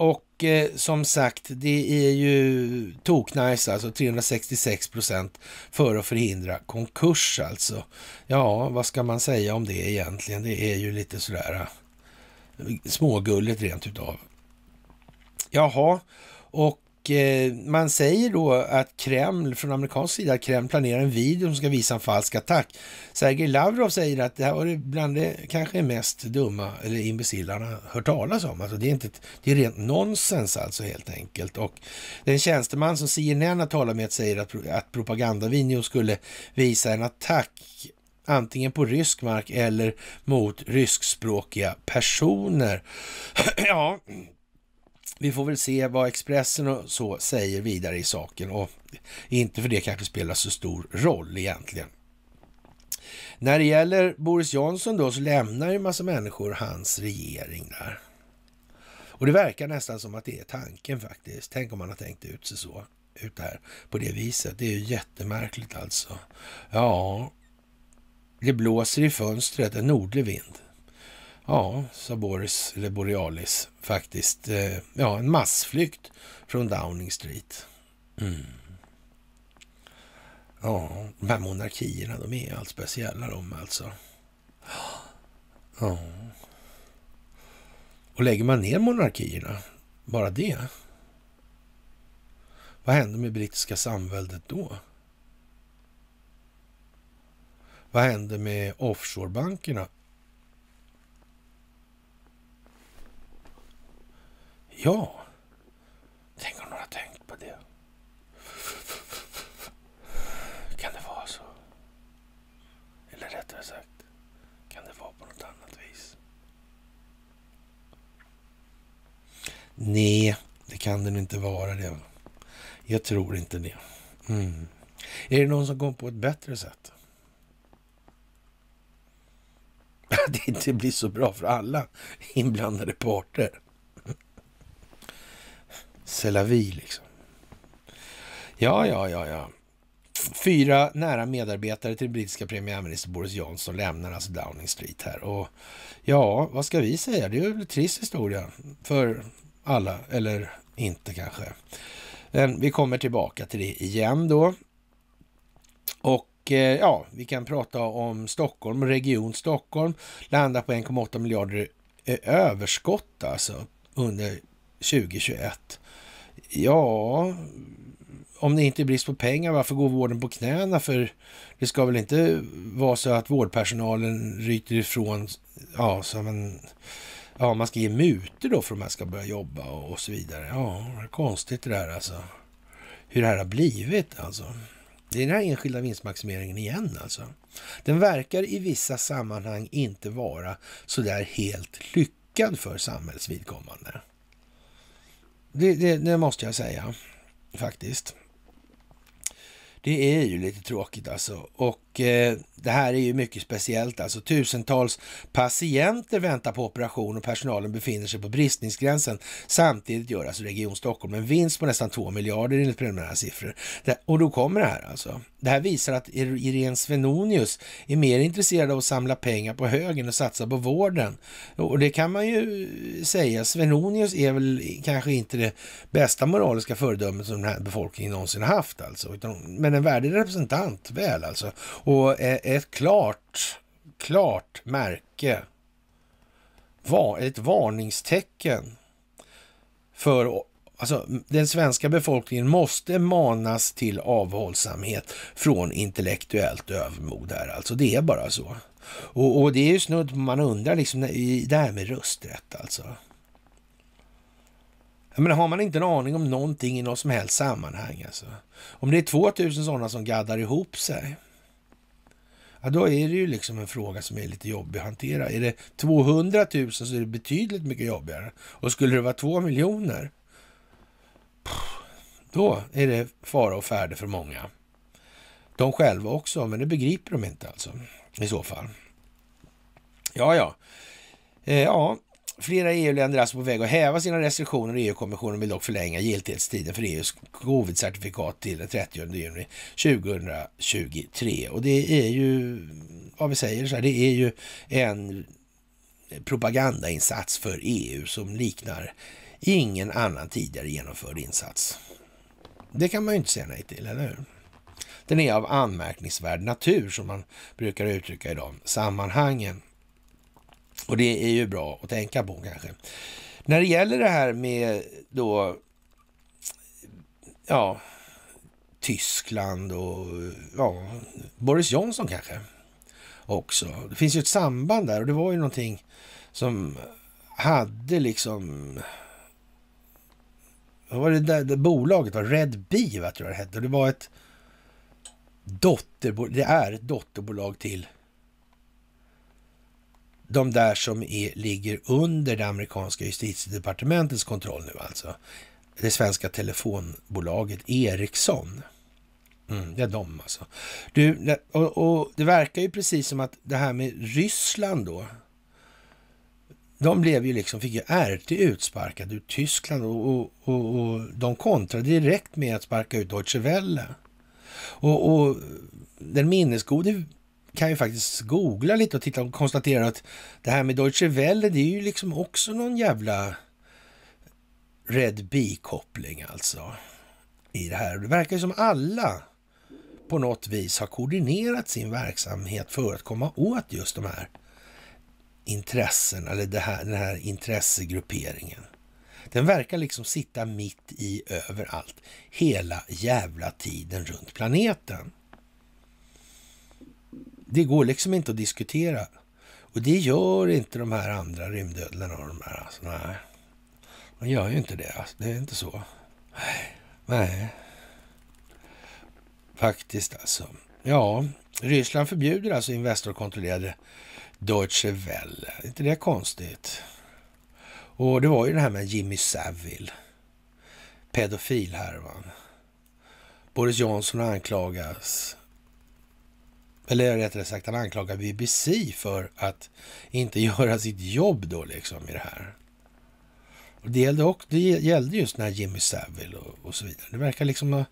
och eh, som sagt, det är ju toknice alltså, 366 procent för att förhindra konkurs alltså. Ja, vad ska man säga om det egentligen? Det är ju lite sådär eh, smågulligt rent utav. Jaha, och Eh, man säger då att Kreml, från amerikansk sida, att Kreml planerar en video som ska visa en falsk attack. Sergej Lavrov säger att det här var det bland det kanske mest dumma eller imbecillarna hört talas om. Alltså det, är inte, det är rent nonsens alltså helt enkelt. Och den tjänsteman som CNN har talat med säger att, att propagandavideo skulle visa en attack antingen på rysk mark eller mot ryskspråkiga personer. ja, vi får väl se vad Expressen och så säger vidare i saken och inte för det kanske spelar så stor roll egentligen. När det gäller Boris Johnson då så lämnar ju massa människor hans regering där. Och det verkar nästan som att det är tanken faktiskt. Tänk om man har tänkt ut sig så, ut där på det viset. Det är ju jättemärkligt alltså. Ja, det blåser i fönstret en nordlig vind. Ja, sa Boris, eller Borealis, faktiskt. Eh, ja, en massflykt från Downing Street. Mm. Ja, de här monarkierna, de är allt speciella de alltså. Ja. Och lägger man ner monarkierna, bara det? Vad hände med brittiska samväldet då? Vad hände med offshorebankerna? Ja, tänk om någon har tänkt på det. Kan det vara så? Eller rättare sagt, kan det vara på något annat vis? Nej, det kan det inte vara det. Jag tror inte det. Mm. Är det någon som kommer på ett bättre sätt? Att det inte blir så bra för alla inblandade parter. C'est la vie, liksom. Ja, ja, ja, ja. Fyra nära medarbetare till brittiska premiärminister Boris Johnson lämnar alltså Downing Street här. Och ja, vad ska vi säga? Det är ju en trist historia för alla, eller inte kanske. Men vi kommer tillbaka till det igen då. Och eh, ja, vi kan prata om Stockholm, Region Stockholm landar på 1,8 miljarder överskott alltså under 2021. Ja, om det inte är brist på pengar, varför går vården på knäna? För det ska väl inte vara så att vårdpersonalen ryter ifrån, ja, som en, ja, man ska ge muter då för att man ska börja jobba och, och så vidare. Ja, det är konstigt det där alltså. Hur det här har blivit alltså. Det är den här enskilda vinstmaximeringen igen alltså. Den verkar i vissa sammanhang inte vara så där helt lyckad för samhällsvidkommande. Det, det, det, måste jag säga faktiskt. Det är ju lite tråkigt alltså. Och Eh, det här är ju mycket speciellt. Alltså tusentals patienter väntar på operation och personalen befinner sig på bristningsgränsen. Samtidigt gör alltså Region Stockholm en vinst på nästan 2 miljarder enligt preliminära siffror. och då kommer det här alltså. Det här visar att Irene Svenonius är mer intresserad av att samla pengar på högen och satsa på vården. Och det kan man ju säga. Svenonius är väl kanske inte det bästa moraliska föredömet som den här befolkningen någonsin haft alltså. men en värdig representant, väl alltså. Och eh, ett klart, klart märke, ett varningstecken för Alltså, den svenska befolkningen måste manas till avhållsamhet från intellektuellt övermod här. Alltså, det är bara så. Och, och det är ju snudd på man undrar liksom, det här med rösträtt alltså. Jag menar, har man inte en aning om någonting i något som helst sammanhang alltså. Om det är 2000 sådana som gaddar ihop sig ja då är det ju liksom en fråga som är lite jobbig att hantera. Är det 200 000 så är det betydligt mycket jobbigare. Och skulle det vara 2 miljoner, då är det fara och färde för många. De själva också, men det begriper de inte alltså i så fall. Ja, ja. Eh, ja, Flera EU-länder är alltså på väg att häva sina restriktioner och e EU-kommissionen vill dock förlänga giltighetstiden för EUs covid-certifikat till den 30 juni 2023. Och det är ju, vad vi säger så här, det är ju en propagandainsats för EU som liknar ingen annan tidigare genomförd insats. Det kan man ju inte säga nej till, eller hur? Den är av anmärkningsvärd natur, som man brukar uttrycka i de sammanhangen. Och det är ju bra att tänka på kanske. När det gäller det här med då, ja, Tyskland och ja, Boris Johnson kanske också. Det finns ju ett samband där och det var ju någonting som hade liksom... Vad var det där det bolaget var? Red Bee, tror jag det hette. Och det var ett dotterbolag, det är ett dotterbolag till de där som är, ligger under det amerikanska justitiedepartementets kontroll nu alltså. Det svenska telefonbolaget Ericsson. Mm, det är de alltså. Du, och, och, det verkar ju precis som att det här med Ryssland då. De blev ju liksom, fick ju RT utsparkad ur Tyskland och, och, och de kontrade direkt med att sparka ut Deutsche Welle. Och, den minnesgode kan ju faktiskt googla lite och titta och konstatera att det här med Deutsche Welle, det är ju liksom också någon jävla Red B-koppling alltså i det här. Det verkar ju som alla på något vis har koordinerat sin verksamhet för att komma åt just de här intressen eller det här, den här intressegrupperingen. Den verkar liksom sitta mitt i överallt hela jävla tiden runt planeten. Det går liksom inte att diskutera. Och det gör inte de här andra rymdödlorna och de här. Alltså, nej. De gör ju inte det. Alltså, det är inte så. Nej. Faktiskt alltså. Ja, Ryssland förbjuder alltså Investor-kontrollerade Deutsche Welle. Är inte det konstigt? Och det var ju det här med Jimmy Savile. Pedofilhärvan. Boris Johnson anklagas eller rättare sagt han anklagar BBC för att inte göra sitt jobb då liksom i det här. Och det, gällde också, det gällde just den Jimmy Savile och, och, så vidare. Det verkar liksom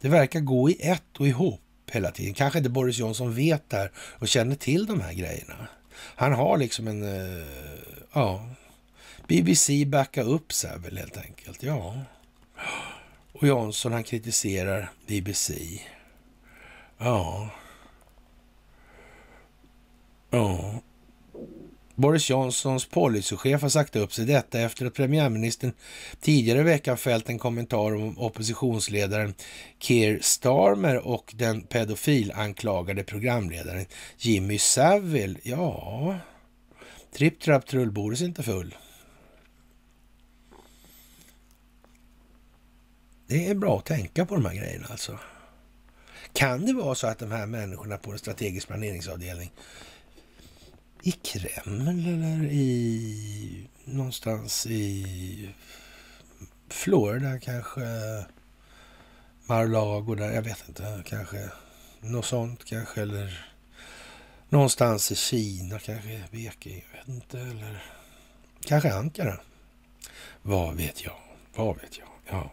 det verkar gå i ett och ihop hela tiden. Kanske inte Boris Johnson vet där och känner till de här grejerna. Han har liksom en, eh, ja, BBC backa upp Savile helt enkelt. Ja. Och Johnson han kritiserar BBC. Ja. Ja. Boris Johnsons policychef har sagt upp sig detta efter att premiärministern tidigare i veckan fällt en kommentar om oppositionsledaren Keir Starmer och den pedofilanklagade programledaren Jimmy Savile. Ja, tripp trapp trull, Boris inte full. Det är bra att tänka på de här grejerna alltså. Kan det vara så att de här människorna på en strategisk planeringsavdelning i Kreml eller i någonstans i Florida kanske. Mar-a-Lago där, jag vet inte, kanske något sånt kanske eller någonstans i Kina kanske, Peking, jag vet inte eller kanske Ankara. Vad vet jag? Vad vet jag? Ja,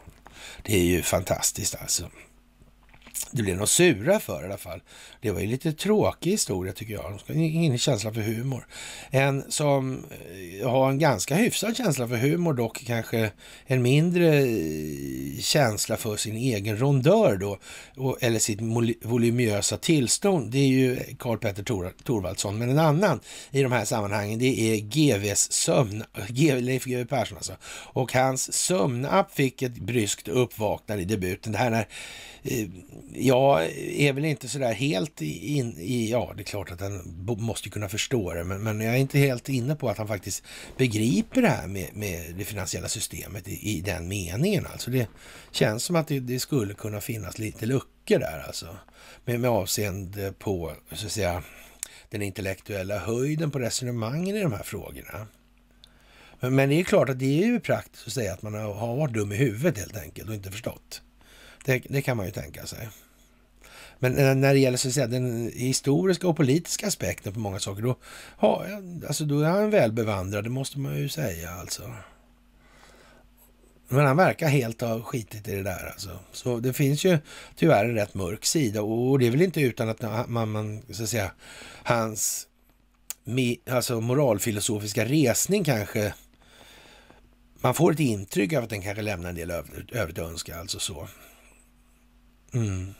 det är ju fantastiskt alltså det blev de sura för i alla fall. Det var ju lite tråkig historia tycker jag. De ska ingen känsla för humor. En som eh, har en ganska hyfsad känsla för humor, dock kanske en mindre eh, känsla för sin egen rondör då, eller sitt voluminösa tillstånd, det är ju Karl Petter Thor Thorvaldsson. Men en annan i de här sammanhangen, det är GVs sömn, GV, Leif GW Persson alltså. Och hans sömnapp fick ett bryskt uppvaknande i debuten. Det här när eh, jag är väl inte sådär helt in i, ja det är klart att han måste kunna förstå det, men, men jag är inte helt inne på att han faktiskt begriper det här med, med det finansiella systemet i, i, den meningen. Alltså det känns som att det, det, skulle kunna finnas lite luckor där alltså. Med, med avseende på, så att säga, den intellektuella höjden på resonemangen i de här frågorna. Men, men det är klart att det är ju praktiskt att säga att man har varit dum i huvudet helt enkelt och inte förstått. Det, det kan man ju tänka sig. Men när det gäller så att säga, den historiska och politiska aspekten på många saker, då, ha, alltså, då är han välbevandrad, det måste man ju säga alltså. Men han verkar helt ha skitit i det där alltså. Så det finns ju tyvärr en rätt mörk sida och det är väl inte utan att man, man så att säga, hans alltså moralfilosofiska resning kanske, man får ett intryck av att den kanske lämnar en del övrigt att önska alltså så. Mm.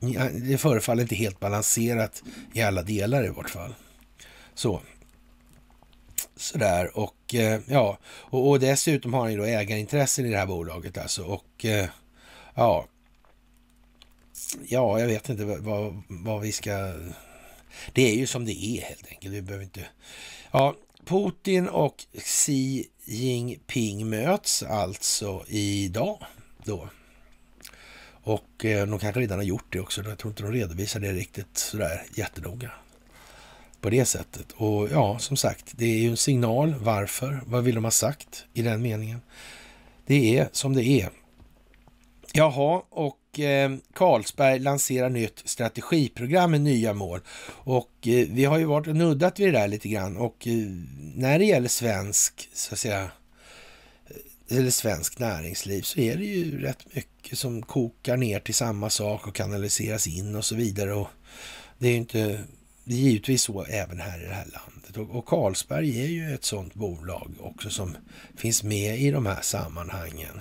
Ja, det förefaller inte helt balanserat i alla delar i vårt fall. Så. Sådär och eh, ja, och, och dessutom har ni då ägarintressen i det här bolaget alltså och eh, ja. Ja, jag vet inte vad, vad vi ska... Det är ju som det är helt enkelt. Vi behöver inte... Ja, Putin och Xi Jinping möts alltså idag då. Och eh, de kanske redan har gjort det också. Jag tror inte de redovisar det riktigt sådär jättenoga på det sättet. Och ja, som sagt, det är ju en signal. Varför? Vad vill de ha sagt i den meningen? Det är som det är. Jaha, och eh, Carlsberg lanserar nytt strategiprogram med nya mål. Och eh, vi har ju varit och nuddat vid det där lite grann och eh, när det gäller svensk, så att säga, eller svensk näringsliv så är det ju rätt mycket som kokar ner till samma sak och kanaliseras in och så vidare. Och det är ju inte, det är givetvis så även här i det här landet. Och, och Carlsberg är ju ett sådant bolag också som finns med i de här sammanhangen.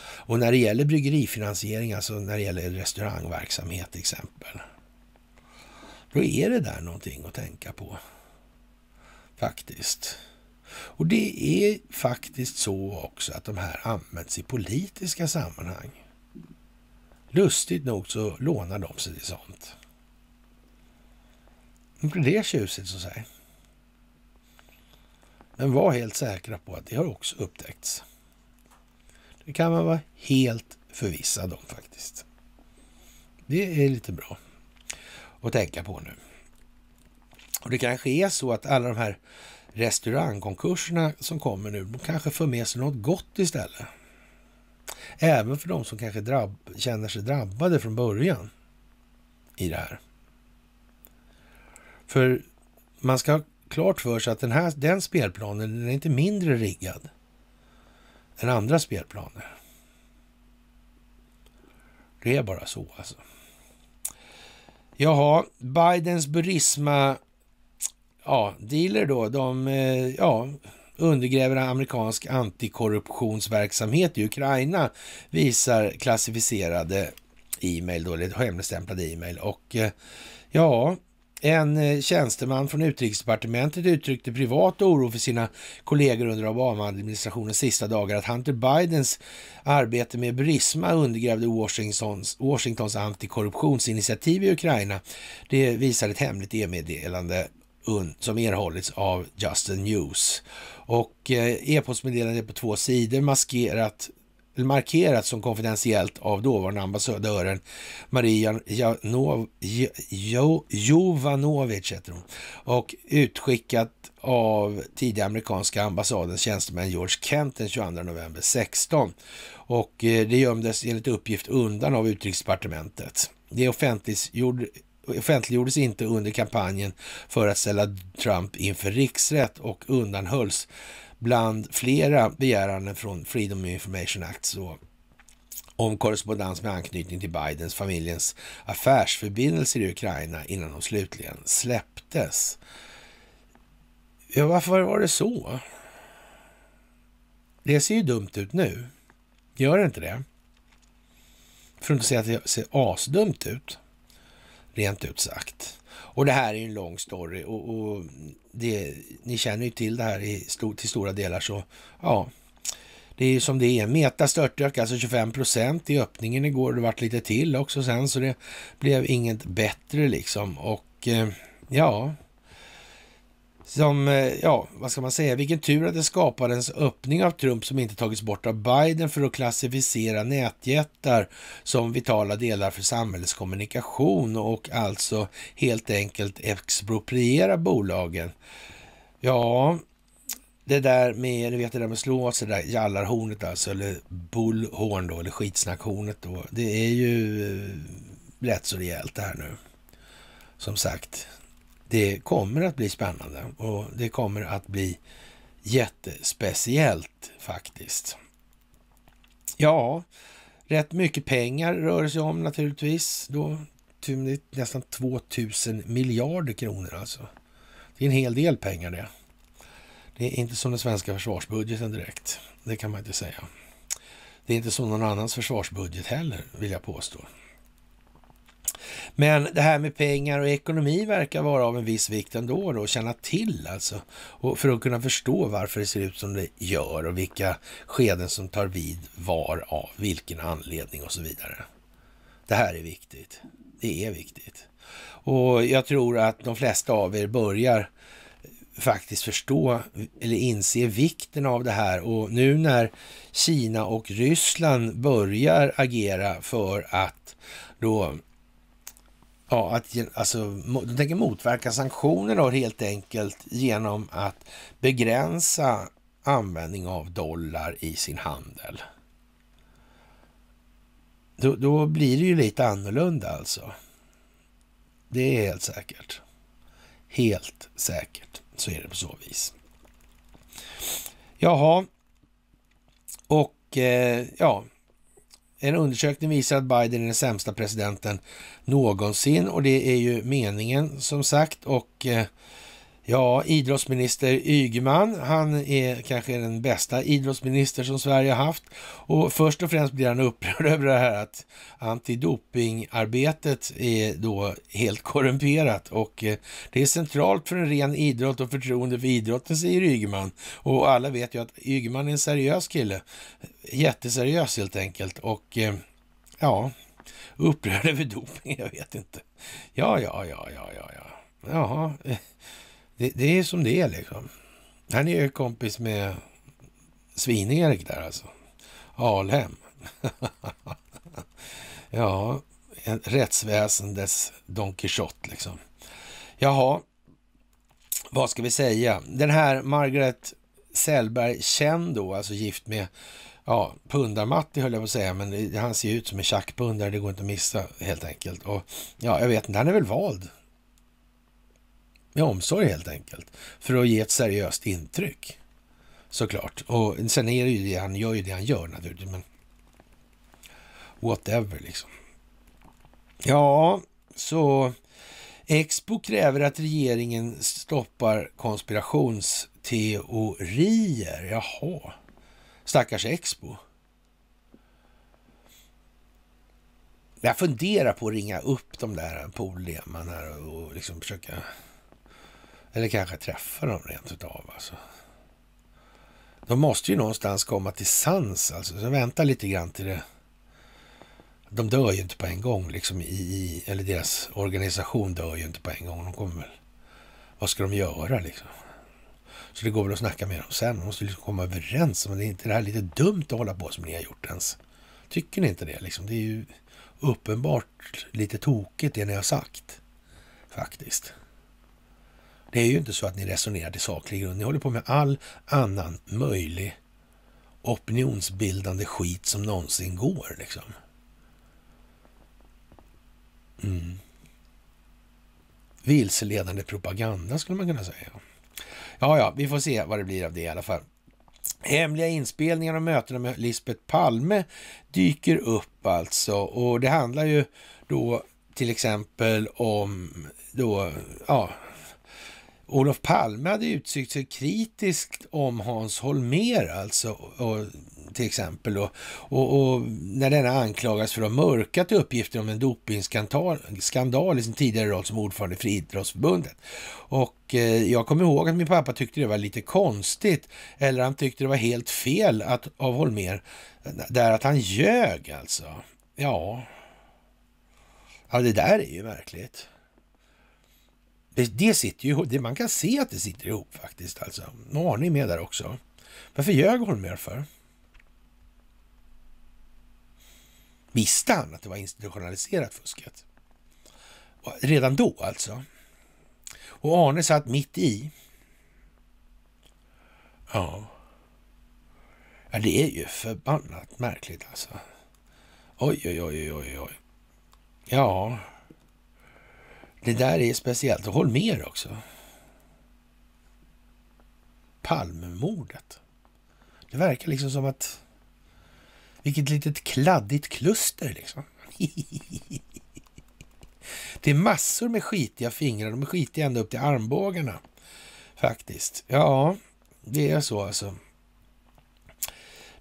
Och när det gäller bryggerifinansiering, alltså när det gäller restaurangverksamhet till exempel. Då är det där någonting att tänka på. Faktiskt. Och det är faktiskt så också att de här används i politiska sammanhang. Lustigt nog så lånar de sig till sånt. Inte det tjusigt så att säga. Men var helt säkra på att det har också upptäckts. Det kan man vara helt förvissad om faktiskt. Det är lite bra att tänka på nu. Och Det kanske är så att alla de här restaurangkonkurserna som kommer nu, de kanske för med sig något gott istället. Även för de som kanske drabb, känner sig drabbade från början i det här. För man ska ha klart för sig att den, här, den spelplanen den är inte mindre riggad än andra spelplaner. Det är bara så alltså. Jaha, Bidens Burisma ja, dealer då, de eh, ja, undergräver amerikansk antikorruptionsverksamhet i Ukraina, visar klassificerade e-mail då, eller hemligstämplade e-mail. Och eh, ja, en eh, tjänsteman från utrikesdepartementet uttryckte privat oro för sina kollegor under Obama-administrationens sista dagar att Hunter Bidens arbete med Burisma undergrävde Washingtons, Washingtons antikorruptionsinitiativ i Ukraina. Det visar ett hemligt e-meddelande som erhållits av Justin News. Och eh, e-postmeddelandet på två sidor maskerat markerat som konfidentiellt av dåvarande ambassadören Maria Jovanovic och utskickat av tidigare amerikanska ambassadens tjänstemän George Kent den 22 november 16. Och eh, det gömdes enligt uppgift undan av utrikesdepartementet. Det offentliggjord, offentliggjordes inte under kampanjen för att ställa Trump inför riksrätt och undanhölls bland flera begäranden från Freedom of Information Act så, om korrespondens med anknytning till Bidens familjens affärsförbindelser i Ukraina innan de slutligen släpptes. Ja, varför var det så? Det ser ju dumt ut nu. Gör det inte det? För att inte säga att det ser asdumt ut rent ut sagt. Och det här är en lång story och, och det, ni känner ju till det här i till stora delar så ja, det är ju som det är. Meta störtdök alltså 25 procent i öppningen igår. Det vart lite till också sen så det blev inget bättre liksom och eh, ja, som, eh, ja, vad ska man säga, vilken tur att det skapades öppning av Trump som inte tagits bort av Biden för att klassificera nätjättar som vitala delar för samhällets kommunikation och alltså helt enkelt expropriera bolagen. Ja, det där med, ni vet det där med att slå åt sig det där jallarhornet alltså, eller bullhorn då, eller skitsnackhornet då. Det är ju rätt eh, så rejält det här nu. Som sagt, det kommer att bli spännande och det kommer att bli jättespeciellt faktiskt. Ja, rätt mycket pengar rör det sig om naturligtvis. Då nästan 2000 miljarder kronor alltså. Det är en hel del pengar det. Det är inte som den svenska försvarsbudgeten direkt. Det kan man inte säga. Det är inte som någon annans försvarsbudget heller, vill jag påstå. Men det här med pengar och ekonomi verkar vara av en viss vikt ändå då, att känna till alltså. Och för att kunna förstå varför det ser ut som det gör och vilka skeden som tar vid var av vilken anledning och så vidare. Det här är viktigt. Det är viktigt. Och jag tror att de flesta av er börjar faktiskt förstå eller inse vikten av det här. Och nu när Kina och Ryssland börjar agera för att då Ja, att alltså, de tänker motverka sanktioner då helt enkelt genom att begränsa användning av dollar i sin handel. Då, då blir det ju lite annorlunda alltså. Det är helt säkert. Helt säkert så är det på så vis. Jaha, och eh, ja, en undersökning visar att Biden är den sämsta presidenten någonsin och det är ju meningen som sagt. Och eh, Ja, idrottsminister Ygeman, han är kanske den bästa idrottsminister som Sverige har haft. Och först och främst blir han upprörd över det här att antidopingarbetet är då helt korrumperat och eh, det är centralt för en ren idrott och förtroende för idrotten, säger Ygeman. Och alla vet ju att Ygeman är en seriös kille, jätteseriös helt enkelt. Och eh, ja, upprörd över doping, jag vet inte. Ja, ja, ja, ja, ja, ja. Jaha det, det är som det är liksom. Han är ju kompis med Svin-Erik där alltså. Alhem. ja, En rättsväsendets Don Quijote liksom. Jaha, vad ska vi säga? Den här Margaret Sällberg känd då, alltså gift med ja, Pundar-Matti höll jag på att säga, men han ser ut som en tjackpundare, det går inte att missa helt enkelt. Och ja, jag vet inte, han är väl vald med omsorg helt enkelt. För att ge ett seriöst intryck. Såklart. Och sen är det ju det, han gör ju det han gör naturligtvis. Men whatever liksom. Ja, så Expo kräver att regeringen stoppar konspirationsteorier. Jaha, stackars Expo. Jag funderar på att ringa upp de där Paul här och liksom försöka eller kanske träffa dem rent utav. Alltså. De måste ju någonstans komma till sans, alltså. Så vänta lite grann till det. De dör ju inte på en gång, liksom i, eller deras organisation dör ju inte på en gång. De kommer väl... Vad ska de göra liksom? Så det går väl att snacka med dem sen. De måste liksom komma överens. Men det är inte det här lite dumt att hålla på som ni har gjort ens. Tycker ni inte det liksom? Det är ju uppenbart lite tokigt det ni har sagt. Faktiskt. Det är ju inte så att ni resonerar till saklig grund. Ni håller på med all annan möjlig opinionsbildande skit som någonsin går. liksom. Mm. Vilseledande propaganda skulle man kunna säga. Ja, ja, vi får se vad det blir av det i alla fall. Hemliga inspelningar och mötena med Lisbeth Palme dyker upp alltså. Och det handlar ju då till exempel om då, ja, Olof Palme hade uttryckt sig kritiskt om Hans Holmer alltså, och, till exempel. Då. Och, och, när denna anklagas för att ha mörkat uppgifter om en dopingskandal i sin tidigare roll som ordförande för Idrottsförbundet. Och eh, jag kommer ihåg att min pappa tyckte det var lite konstigt, eller han tyckte det var helt fel att, av Holmer, där att han ljög alltså. Ja. ja, det där är ju märkligt. Det, det sitter ju det, Man kan se att det sitter ihop faktiskt. Alltså. Nu har ni med där också. Varför ljög hon mer för? Visste han att det var institutionaliserat fusket? Redan då alltså? Och Arne satt mitt i. Ja. ja det är ju förbannat märkligt alltså. Oj, oj, oj, oj, oj. Ja. Det där är speciellt. Och Holmer också. Palmemordet. Det verkar liksom som att... Vilket litet kladdigt kluster liksom. Det är massor med skitiga fingrar. De är skitiga ända upp till armbågarna. Faktiskt. Ja, det är så alltså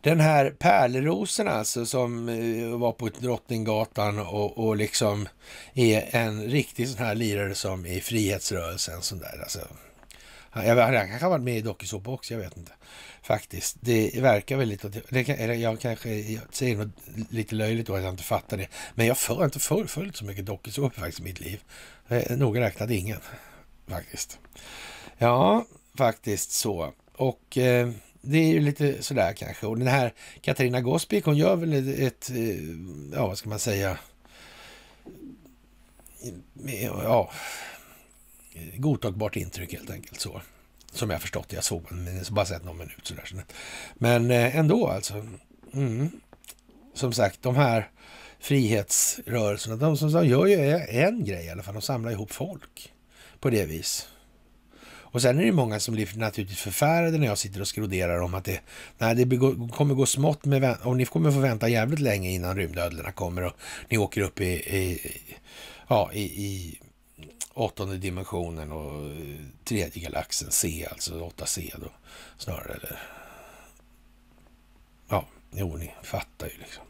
den här pärlrosen alltså som eh, var på Drottninggatan och, och liksom är en riktig sån här lirare som i frihetsrörelsen. Sån där, alltså. Jag, han kanske har varit med i dokusåpa också, jag vet inte. Faktiskt, det verkar väl lite... Det, jag kanske jag säger något lite löjligt då att jag inte fattar det. Men jag har inte förföljt så mycket dokusåpor faktiskt i mitt liv. Eh, noga räknat ingen, faktiskt. Ja, faktiskt så. Och... Eh, det är ju lite sådär kanske. Och den här Katarina Gospic, hon gör väl ett, eh, ja vad ska man säga, ja, godtagbart intryck helt enkelt så. Som jag förstått jag såg men bara sett någon minut sådär. Men eh, ändå alltså. Mm. Som sagt, de här frihetsrörelserna, de som de gör ju en grej i alla fall, de samlar ihop folk på det viset. Och sen är det ju många som blir naturligtvis förfärade när jag sitter och skroderar om att det, nej, det kommer gå smått med, och ni kommer få vänta jävligt länge innan rymdödlorna kommer och ni åker upp i, i ja, i, i åttonde dimensionen och tredje galaxen C, alltså 8C då snarare. Eller. Ja, jo, ni fattar ju liksom.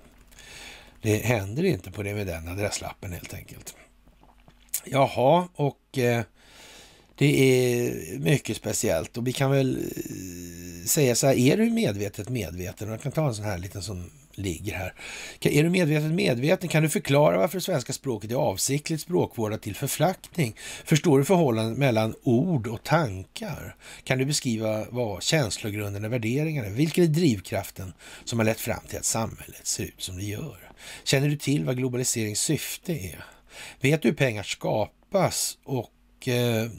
Det händer inte på det med den adresslappen helt enkelt. Jaha, och eh, det är mycket speciellt och vi kan väl eh, säga så här, är du medvetet medveten? Jag kan ta en sån här liten som ligger här. Är du medvetet medveten? Kan du förklara varför svenska språket är avsiktligt språkvårdat till förflackning? Förstår du förhållandet mellan ord och tankar? Kan du beskriva vad känslogrunden och värderingarna Vilken är drivkraften som har lett fram till att samhället ser ut som det gör? Känner du till vad globaliserings syfte är? Vet du hur pengar skapas och eh,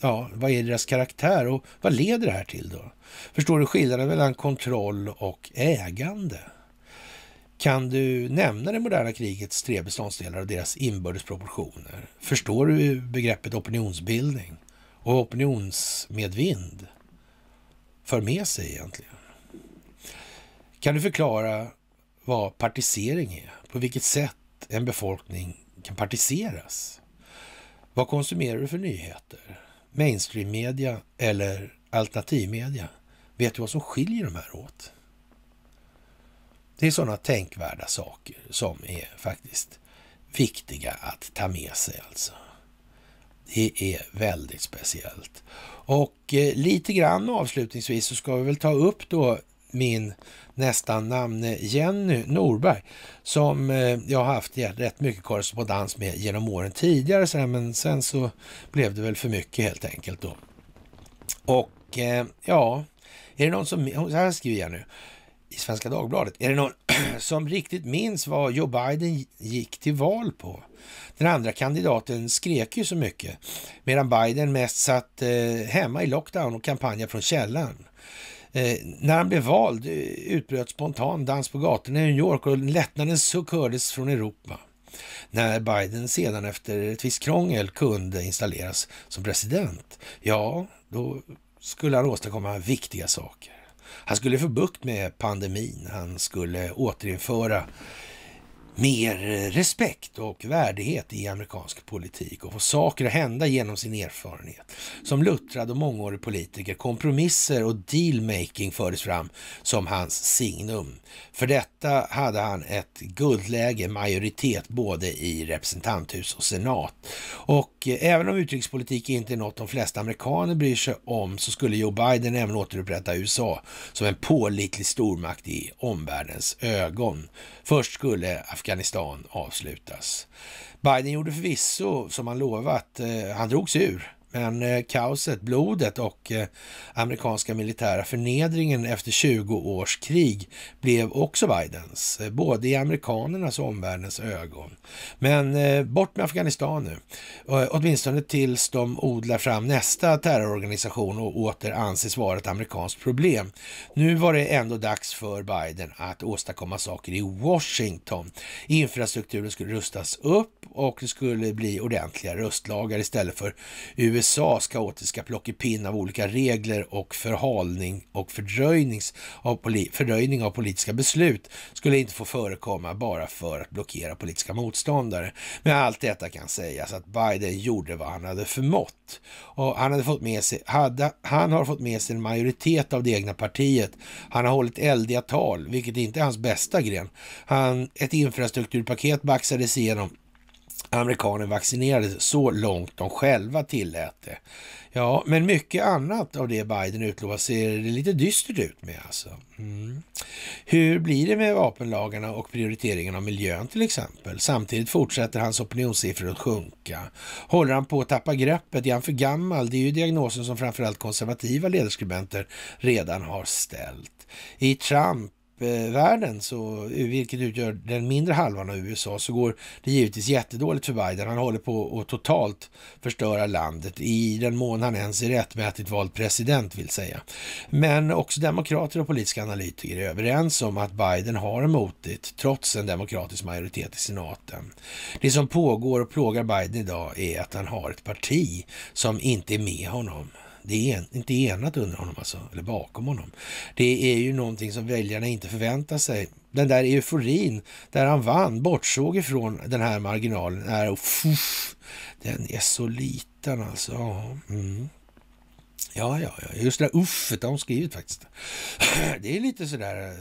ja, vad är deras karaktär och vad leder det här till då? Förstår du skillnaden mellan kontroll och ägande? Kan du nämna det moderna krigets tre beståndsdelar och deras inbördes proportioner? Förstår du begreppet opinionsbildning och opinionsmedvind för med sig egentligen? Kan du förklara vad partisering är? På vilket sätt en befolkning kan partiseras? Vad konsumerar du för nyheter? mainstream-media eller alternativmedia. Vet du vad som skiljer de här åt? Det är sådana tänkvärda saker som är faktiskt viktiga att ta med sig alltså. Det är väldigt speciellt. Och eh, lite grann avslutningsvis så ska vi väl ta upp då min nästan namne eh, Jenny Norberg som eh, jag har haft rätt mycket korrespondens med genom åren tidigare. men sen så blev det väl för mycket helt enkelt då. Och eh, ja, är det någon som... Så här skriver jag nu i Svenska Dagbladet. Är det någon som riktigt minns vad Joe Biden gick till val på? Den andra kandidaten skrek ju så mycket medan Biden mest satt hemma i lockdown och kampanjade från källaren. Eh, när han blev vald eh, utbröt spontan dans på gatorna i New York och lättnadens suck hördes från Europa. När Biden sedan efter ett visst krångel kunde installeras som president, ja, då skulle han åstadkomma viktiga saker. Han skulle få bukt med pandemin, han skulle återinföra mer respekt och värdighet i amerikansk politik och få saker att hända genom sin erfarenhet. Som luttrad och mångårig politiker, kompromisser och dealmaking fördes fram som hans signum. För detta hade han ett guldläge, majoritet både i representanthus och senat. Och eh, även om utrikespolitik inte är något de flesta amerikaner bryr sig om så skulle Joe Biden även återupprätta USA som en pålitlig stormakt i omvärldens ögon. Först skulle Afghanistan Afghanistan avslutas. Biden gjorde förvisso som han lovat, eh, han drog sig ur men eh, kaoset, blodet och eh, amerikanska militära förnedringen efter 20 års krig blev också Bidens, eh, både i amerikanernas och omvärldens ögon. Men eh, bort med Afghanistan nu, eh, åtminstone tills de odlar fram nästa terrororganisation och åter anses vara ett amerikanskt problem. Nu var det ändå dags för Biden att åstadkomma saker i Washington. Infrastrukturen skulle rustas upp och det skulle bli ordentliga röstlagar istället för USAs kaotiska plockepinn av olika regler och förhalning och av fördröjning av politiska beslut skulle inte få förekomma bara för att blockera politiska motståndare. Med allt detta kan sägas att Biden gjorde vad han hade förmått och han, hade fått med sig, hade, han har fått med sig en majoritet av det egna partiet. Han har hållit eldiga tal, vilket inte är hans bästa gren. Han, ett infrastrukturpaket baxades igenom amerikaner vaccinerades så långt de själva tillät det. Ja, men mycket annat av det Biden utlovar ser det lite dystert ut med alltså. Mm. Hur blir det med vapenlagarna och prioriteringen av miljön till exempel? Samtidigt fortsätter hans opinionssiffror att sjunka. Håller han på att tappa greppet? Är han för gammal? Det är ju diagnosen som framförallt konservativa ledarskribenter redan har ställt. I Trump världen, så, vilket utgör den mindre halvan av USA, så går det givetvis jättedåligt för Biden. Han håller på att totalt förstöra landet i den mån han ens är rättmätigt vald president vill säga. Men också demokrater och politiska analytiker är överens om att Biden har motigt trots en demokratisk majoritet i senaten. Det som pågår och plågar Biden idag är att han har ett parti som inte är med honom det är inte enat under honom alltså, eller bakom honom. Det är ju någonting som väljarna inte förväntar sig. Den där euforin där han vann, bortsåg ifrån den här marginalen, är, fuff, den är så liten alltså. Mm. Ja, ja, ja, just det där uffet har hon skrivit faktiskt. Det är lite sådär eh,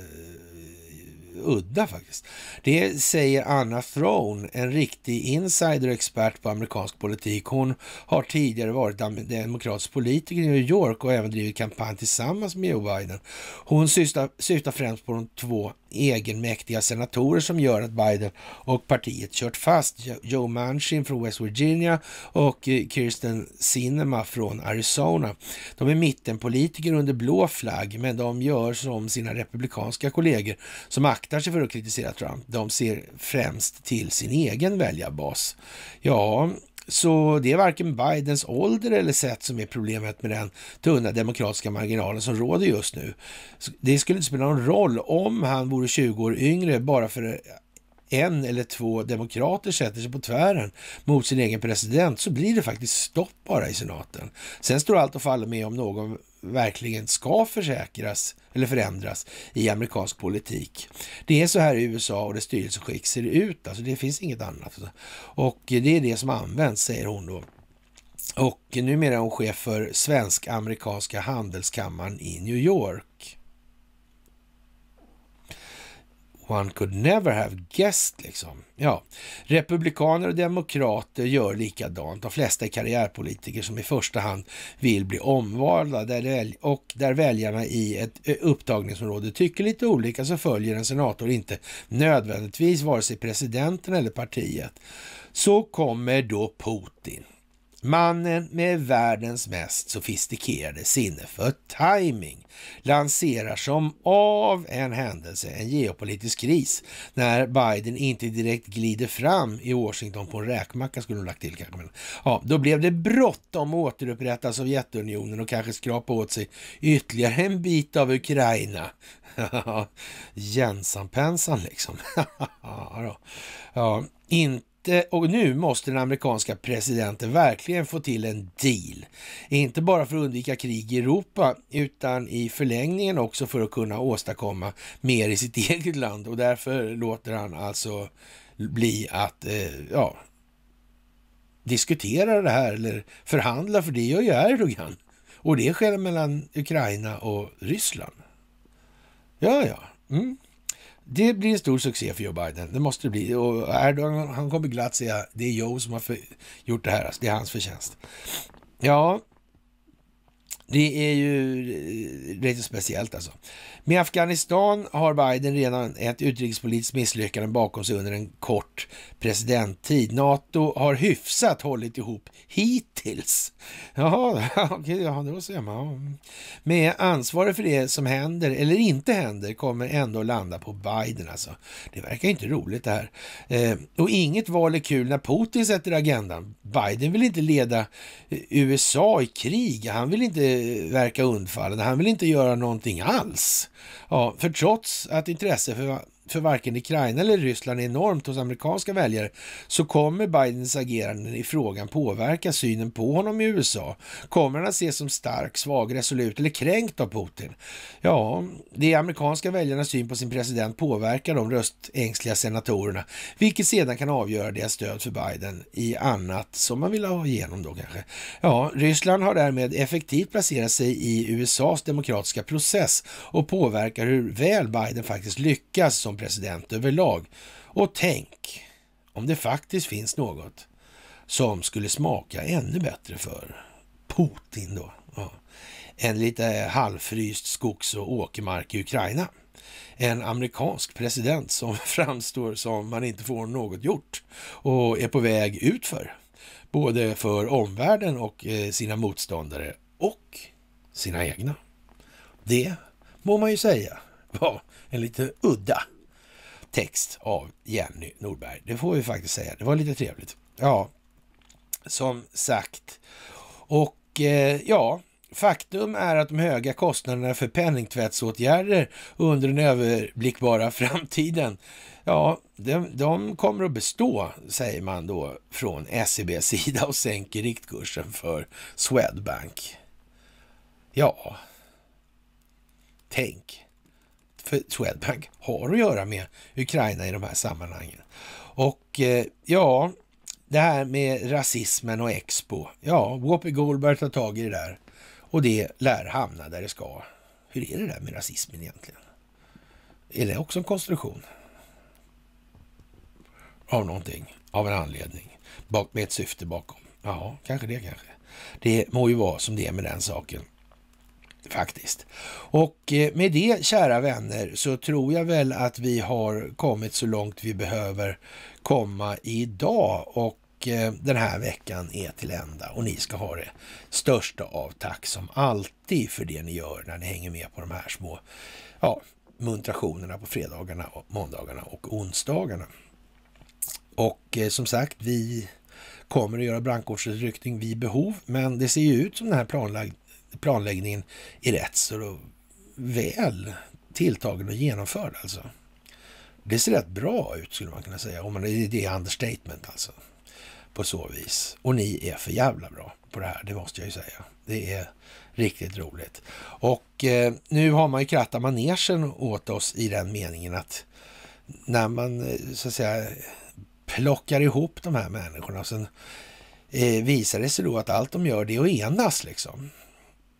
udda faktiskt. Det säger Anna Throne, en riktig insider och expert på amerikansk politik. Hon har tidigare varit demokratisk politiker i New York och även drivit kampanj tillsammans med Joe Biden. Hon syftar, syftar främst på de två egenmäktiga senatorer som gör att Biden och partiet kört fast. Joe Manchin från West Virginia och eh, Kirsten Sinema från Arizona. De är mittenpolitiker under blå flagg, men de gör som sina republikanska kollegor som aktar sig för att kritisera Trump. De ser främst till sin egen väljarbas. Ja, så det är varken Bidens ålder eller sätt som är problemet med den tunna demokratiska marginalen som råder just nu. Det skulle inte spela någon roll om han vore 20 år yngre bara för en eller två demokrater sätter sig på tvären mot sin egen president så blir det faktiskt stopp bara i senaten. Sen står allt och faller med om någon verkligen ska försäkras eller förändras i amerikansk politik. Det är så här i USA och det styrelseskick ser ut, alltså det finns inget annat. Och det är det som används, säger hon då. Och numera är hon chef för Svensk-amerikanska handelskammaren i New York. One could never have guessed liksom. Ja, republikaner och demokrater gör likadant. De flesta är karriärpolitiker som i första hand vill bli omvalda där och där väljarna i ett eh, upptagningsområde tycker lite olika så följer en senator inte nödvändigtvis vare sig presidenten eller partiet. Så kommer då Putin Mannen med världens mest sofistikerade sinne för timing lanserar som av en händelse en geopolitisk kris när Biden inte direkt glider fram i Washington på en räkmacka skulle hon lagt till kanske. ja, då blev det bråttom att återupprätta Sovjetunionen och kanske skrapa åt sig ytterligare en bit av Ukraina. Jensanpensan liksom. ja, och nu måste den amerikanska presidenten verkligen få till en deal. Inte bara för att undvika krig i Europa, utan i förlängningen också för att kunna åstadkomma mer i sitt eget land. Och därför låter han alltså bli att eh, ja, diskutera det här eller förhandla, för det gör ju Erdogan. Och det sker mellan Ukraina och Ryssland. Ja, ja. Mm. Det blir en stor succé för Joe Biden. Det måste det bli. Och Erdogan han kommer glatt säga det är Joe som har för, gjort det här. Alltså, det är hans förtjänst. Ja, det är ju lite speciellt alltså. Med Afghanistan har Biden redan ett utrikespolitiskt misslyckande bakom sig under en kort presidenttid. NATO har hyfsat hållit ihop hittills. Jaha, okay, ja, då ser man. Med ansvaret för det som händer eller inte händer kommer ändå landa på Biden alltså. Det verkar inte roligt det här. Eh, och inget val är kul när Putin sätter agendan. Biden vill inte leda eh, USA i krig. Han vill inte eh, verka undfallande. Han vill inte göra någonting alls. Ja, för trots att intresse för för varken Ukraina eller Ryssland är enormt hos amerikanska väljare så kommer Bidens ageranden i frågan påverka synen på honom i USA. Kommer han att ses som stark, svag, resolut eller kränkt av Putin? Ja, de amerikanska väljarnas syn på sin president påverkar de röstängsliga senatorerna, vilket sedan kan avgöra deras stöd för Biden i annat som man vill ha igenom då kanske. Ja, Ryssland har därmed effektivt placerat sig i USAs demokratiska process och påverkar hur väl Biden faktiskt lyckas som president överlag. Och tänk om det faktiskt finns något som skulle smaka ännu bättre för Putin då. Ja. En lite halvfryst skogs och åkermark i Ukraina. En amerikansk president som framstår som man inte får något gjort och är på väg utför. Både för omvärlden och eh, sina motståndare och sina egna. Det må man ju säga var en lite udda text av Jenny Nordberg. Det får vi faktiskt säga. Det var lite trevligt. Ja, som sagt. Och eh, ja, Faktum är att de höga kostnaderna för penningtvättsåtgärder under den överblickbara framtiden, ja, de, de, kommer att bestå, säger man då från SEBs sida och sänker riktkursen för Swedbank. Ja, tänk för Swedbank har att göra med Ukraina i de här sammanhangen. Och eh, ja, det här med rasismen och Expo. Ja, Whoopi Goldberg tar tag i det där och det lär hamna där det ska. Hur är det där med rasismen egentligen? Är det också en konstruktion? Av någonting, av en anledning, med ett syfte bakom. Ja, kanske det kanske. Det må ju vara som det är med den saken faktiskt. Och eh, med det, kära vänner, så tror jag väl att vi har kommit så långt vi behöver komma idag och eh, den här veckan är till ända och ni ska ha det största av tack som alltid för det ni gör när ni hänger med på de här små ja, muntrationerna på fredagarna, måndagarna och onsdagarna. Och eh, som sagt, vi kommer att göra brandkårsutryckning vid behov, men det ser ju ut som den här planlag planläggningen är rätt så väl tilltagen och genomförd alltså. Det ser rätt bra ut skulle man kunna säga. Om man, det är understatement alltså. På så vis. Och ni är för jävla bra på det här, det måste jag ju säga. Det är riktigt roligt. Och eh, nu har man ju krattat manegen åt oss i den meningen att när man eh, så att säga plockar ihop de här människorna och sen eh, visar det sig då att allt de gör det är att enas liksom.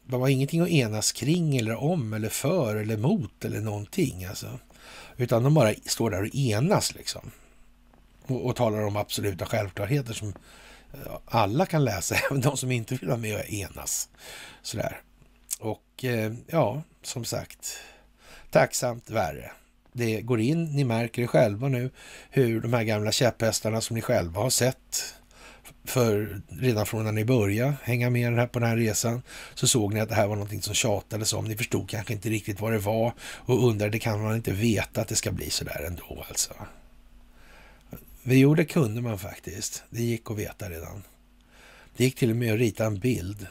De har ingenting att enas kring eller om eller för eller mot eller någonting. Alltså. Utan de bara står där och enas liksom. Och, och talar om absoluta självklarheter som eh, alla kan läsa, även de som inte vill vara med och enas. Sådär. Och eh, ja, som sagt, tacksamt värre. Det går in, ni märker det själva nu, hur de här gamla käpphästarna som ni själva har sett för redan från när ni började hänga med här, på den här resan så såg ni att det här var någonting som tjatades om. Ni förstod kanske inte riktigt vad det var och undrade, kan man inte veta att det ska bli så där ändå alltså? Jo, det kunde man faktiskt. Det gick att veta redan. Det gick till och med att rita en bild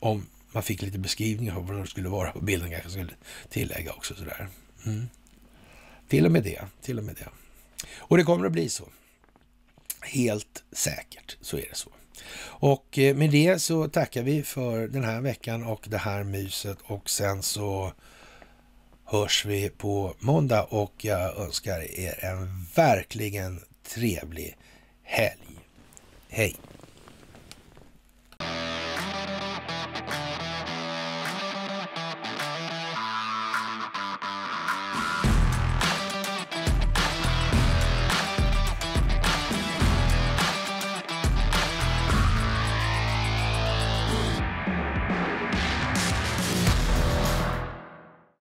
om man fick lite beskrivningar av vad det skulle vara på bilden kanske skulle tillägga också sådär. Mm. Till och med det, till och med det. Och det kommer att bli så. Helt säkert så är det så. Och eh, med det så tackar vi för den här veckan och det här myset och sen så hörs vi på måndag och jag önskar er en verkligen trevlig helg. Hej!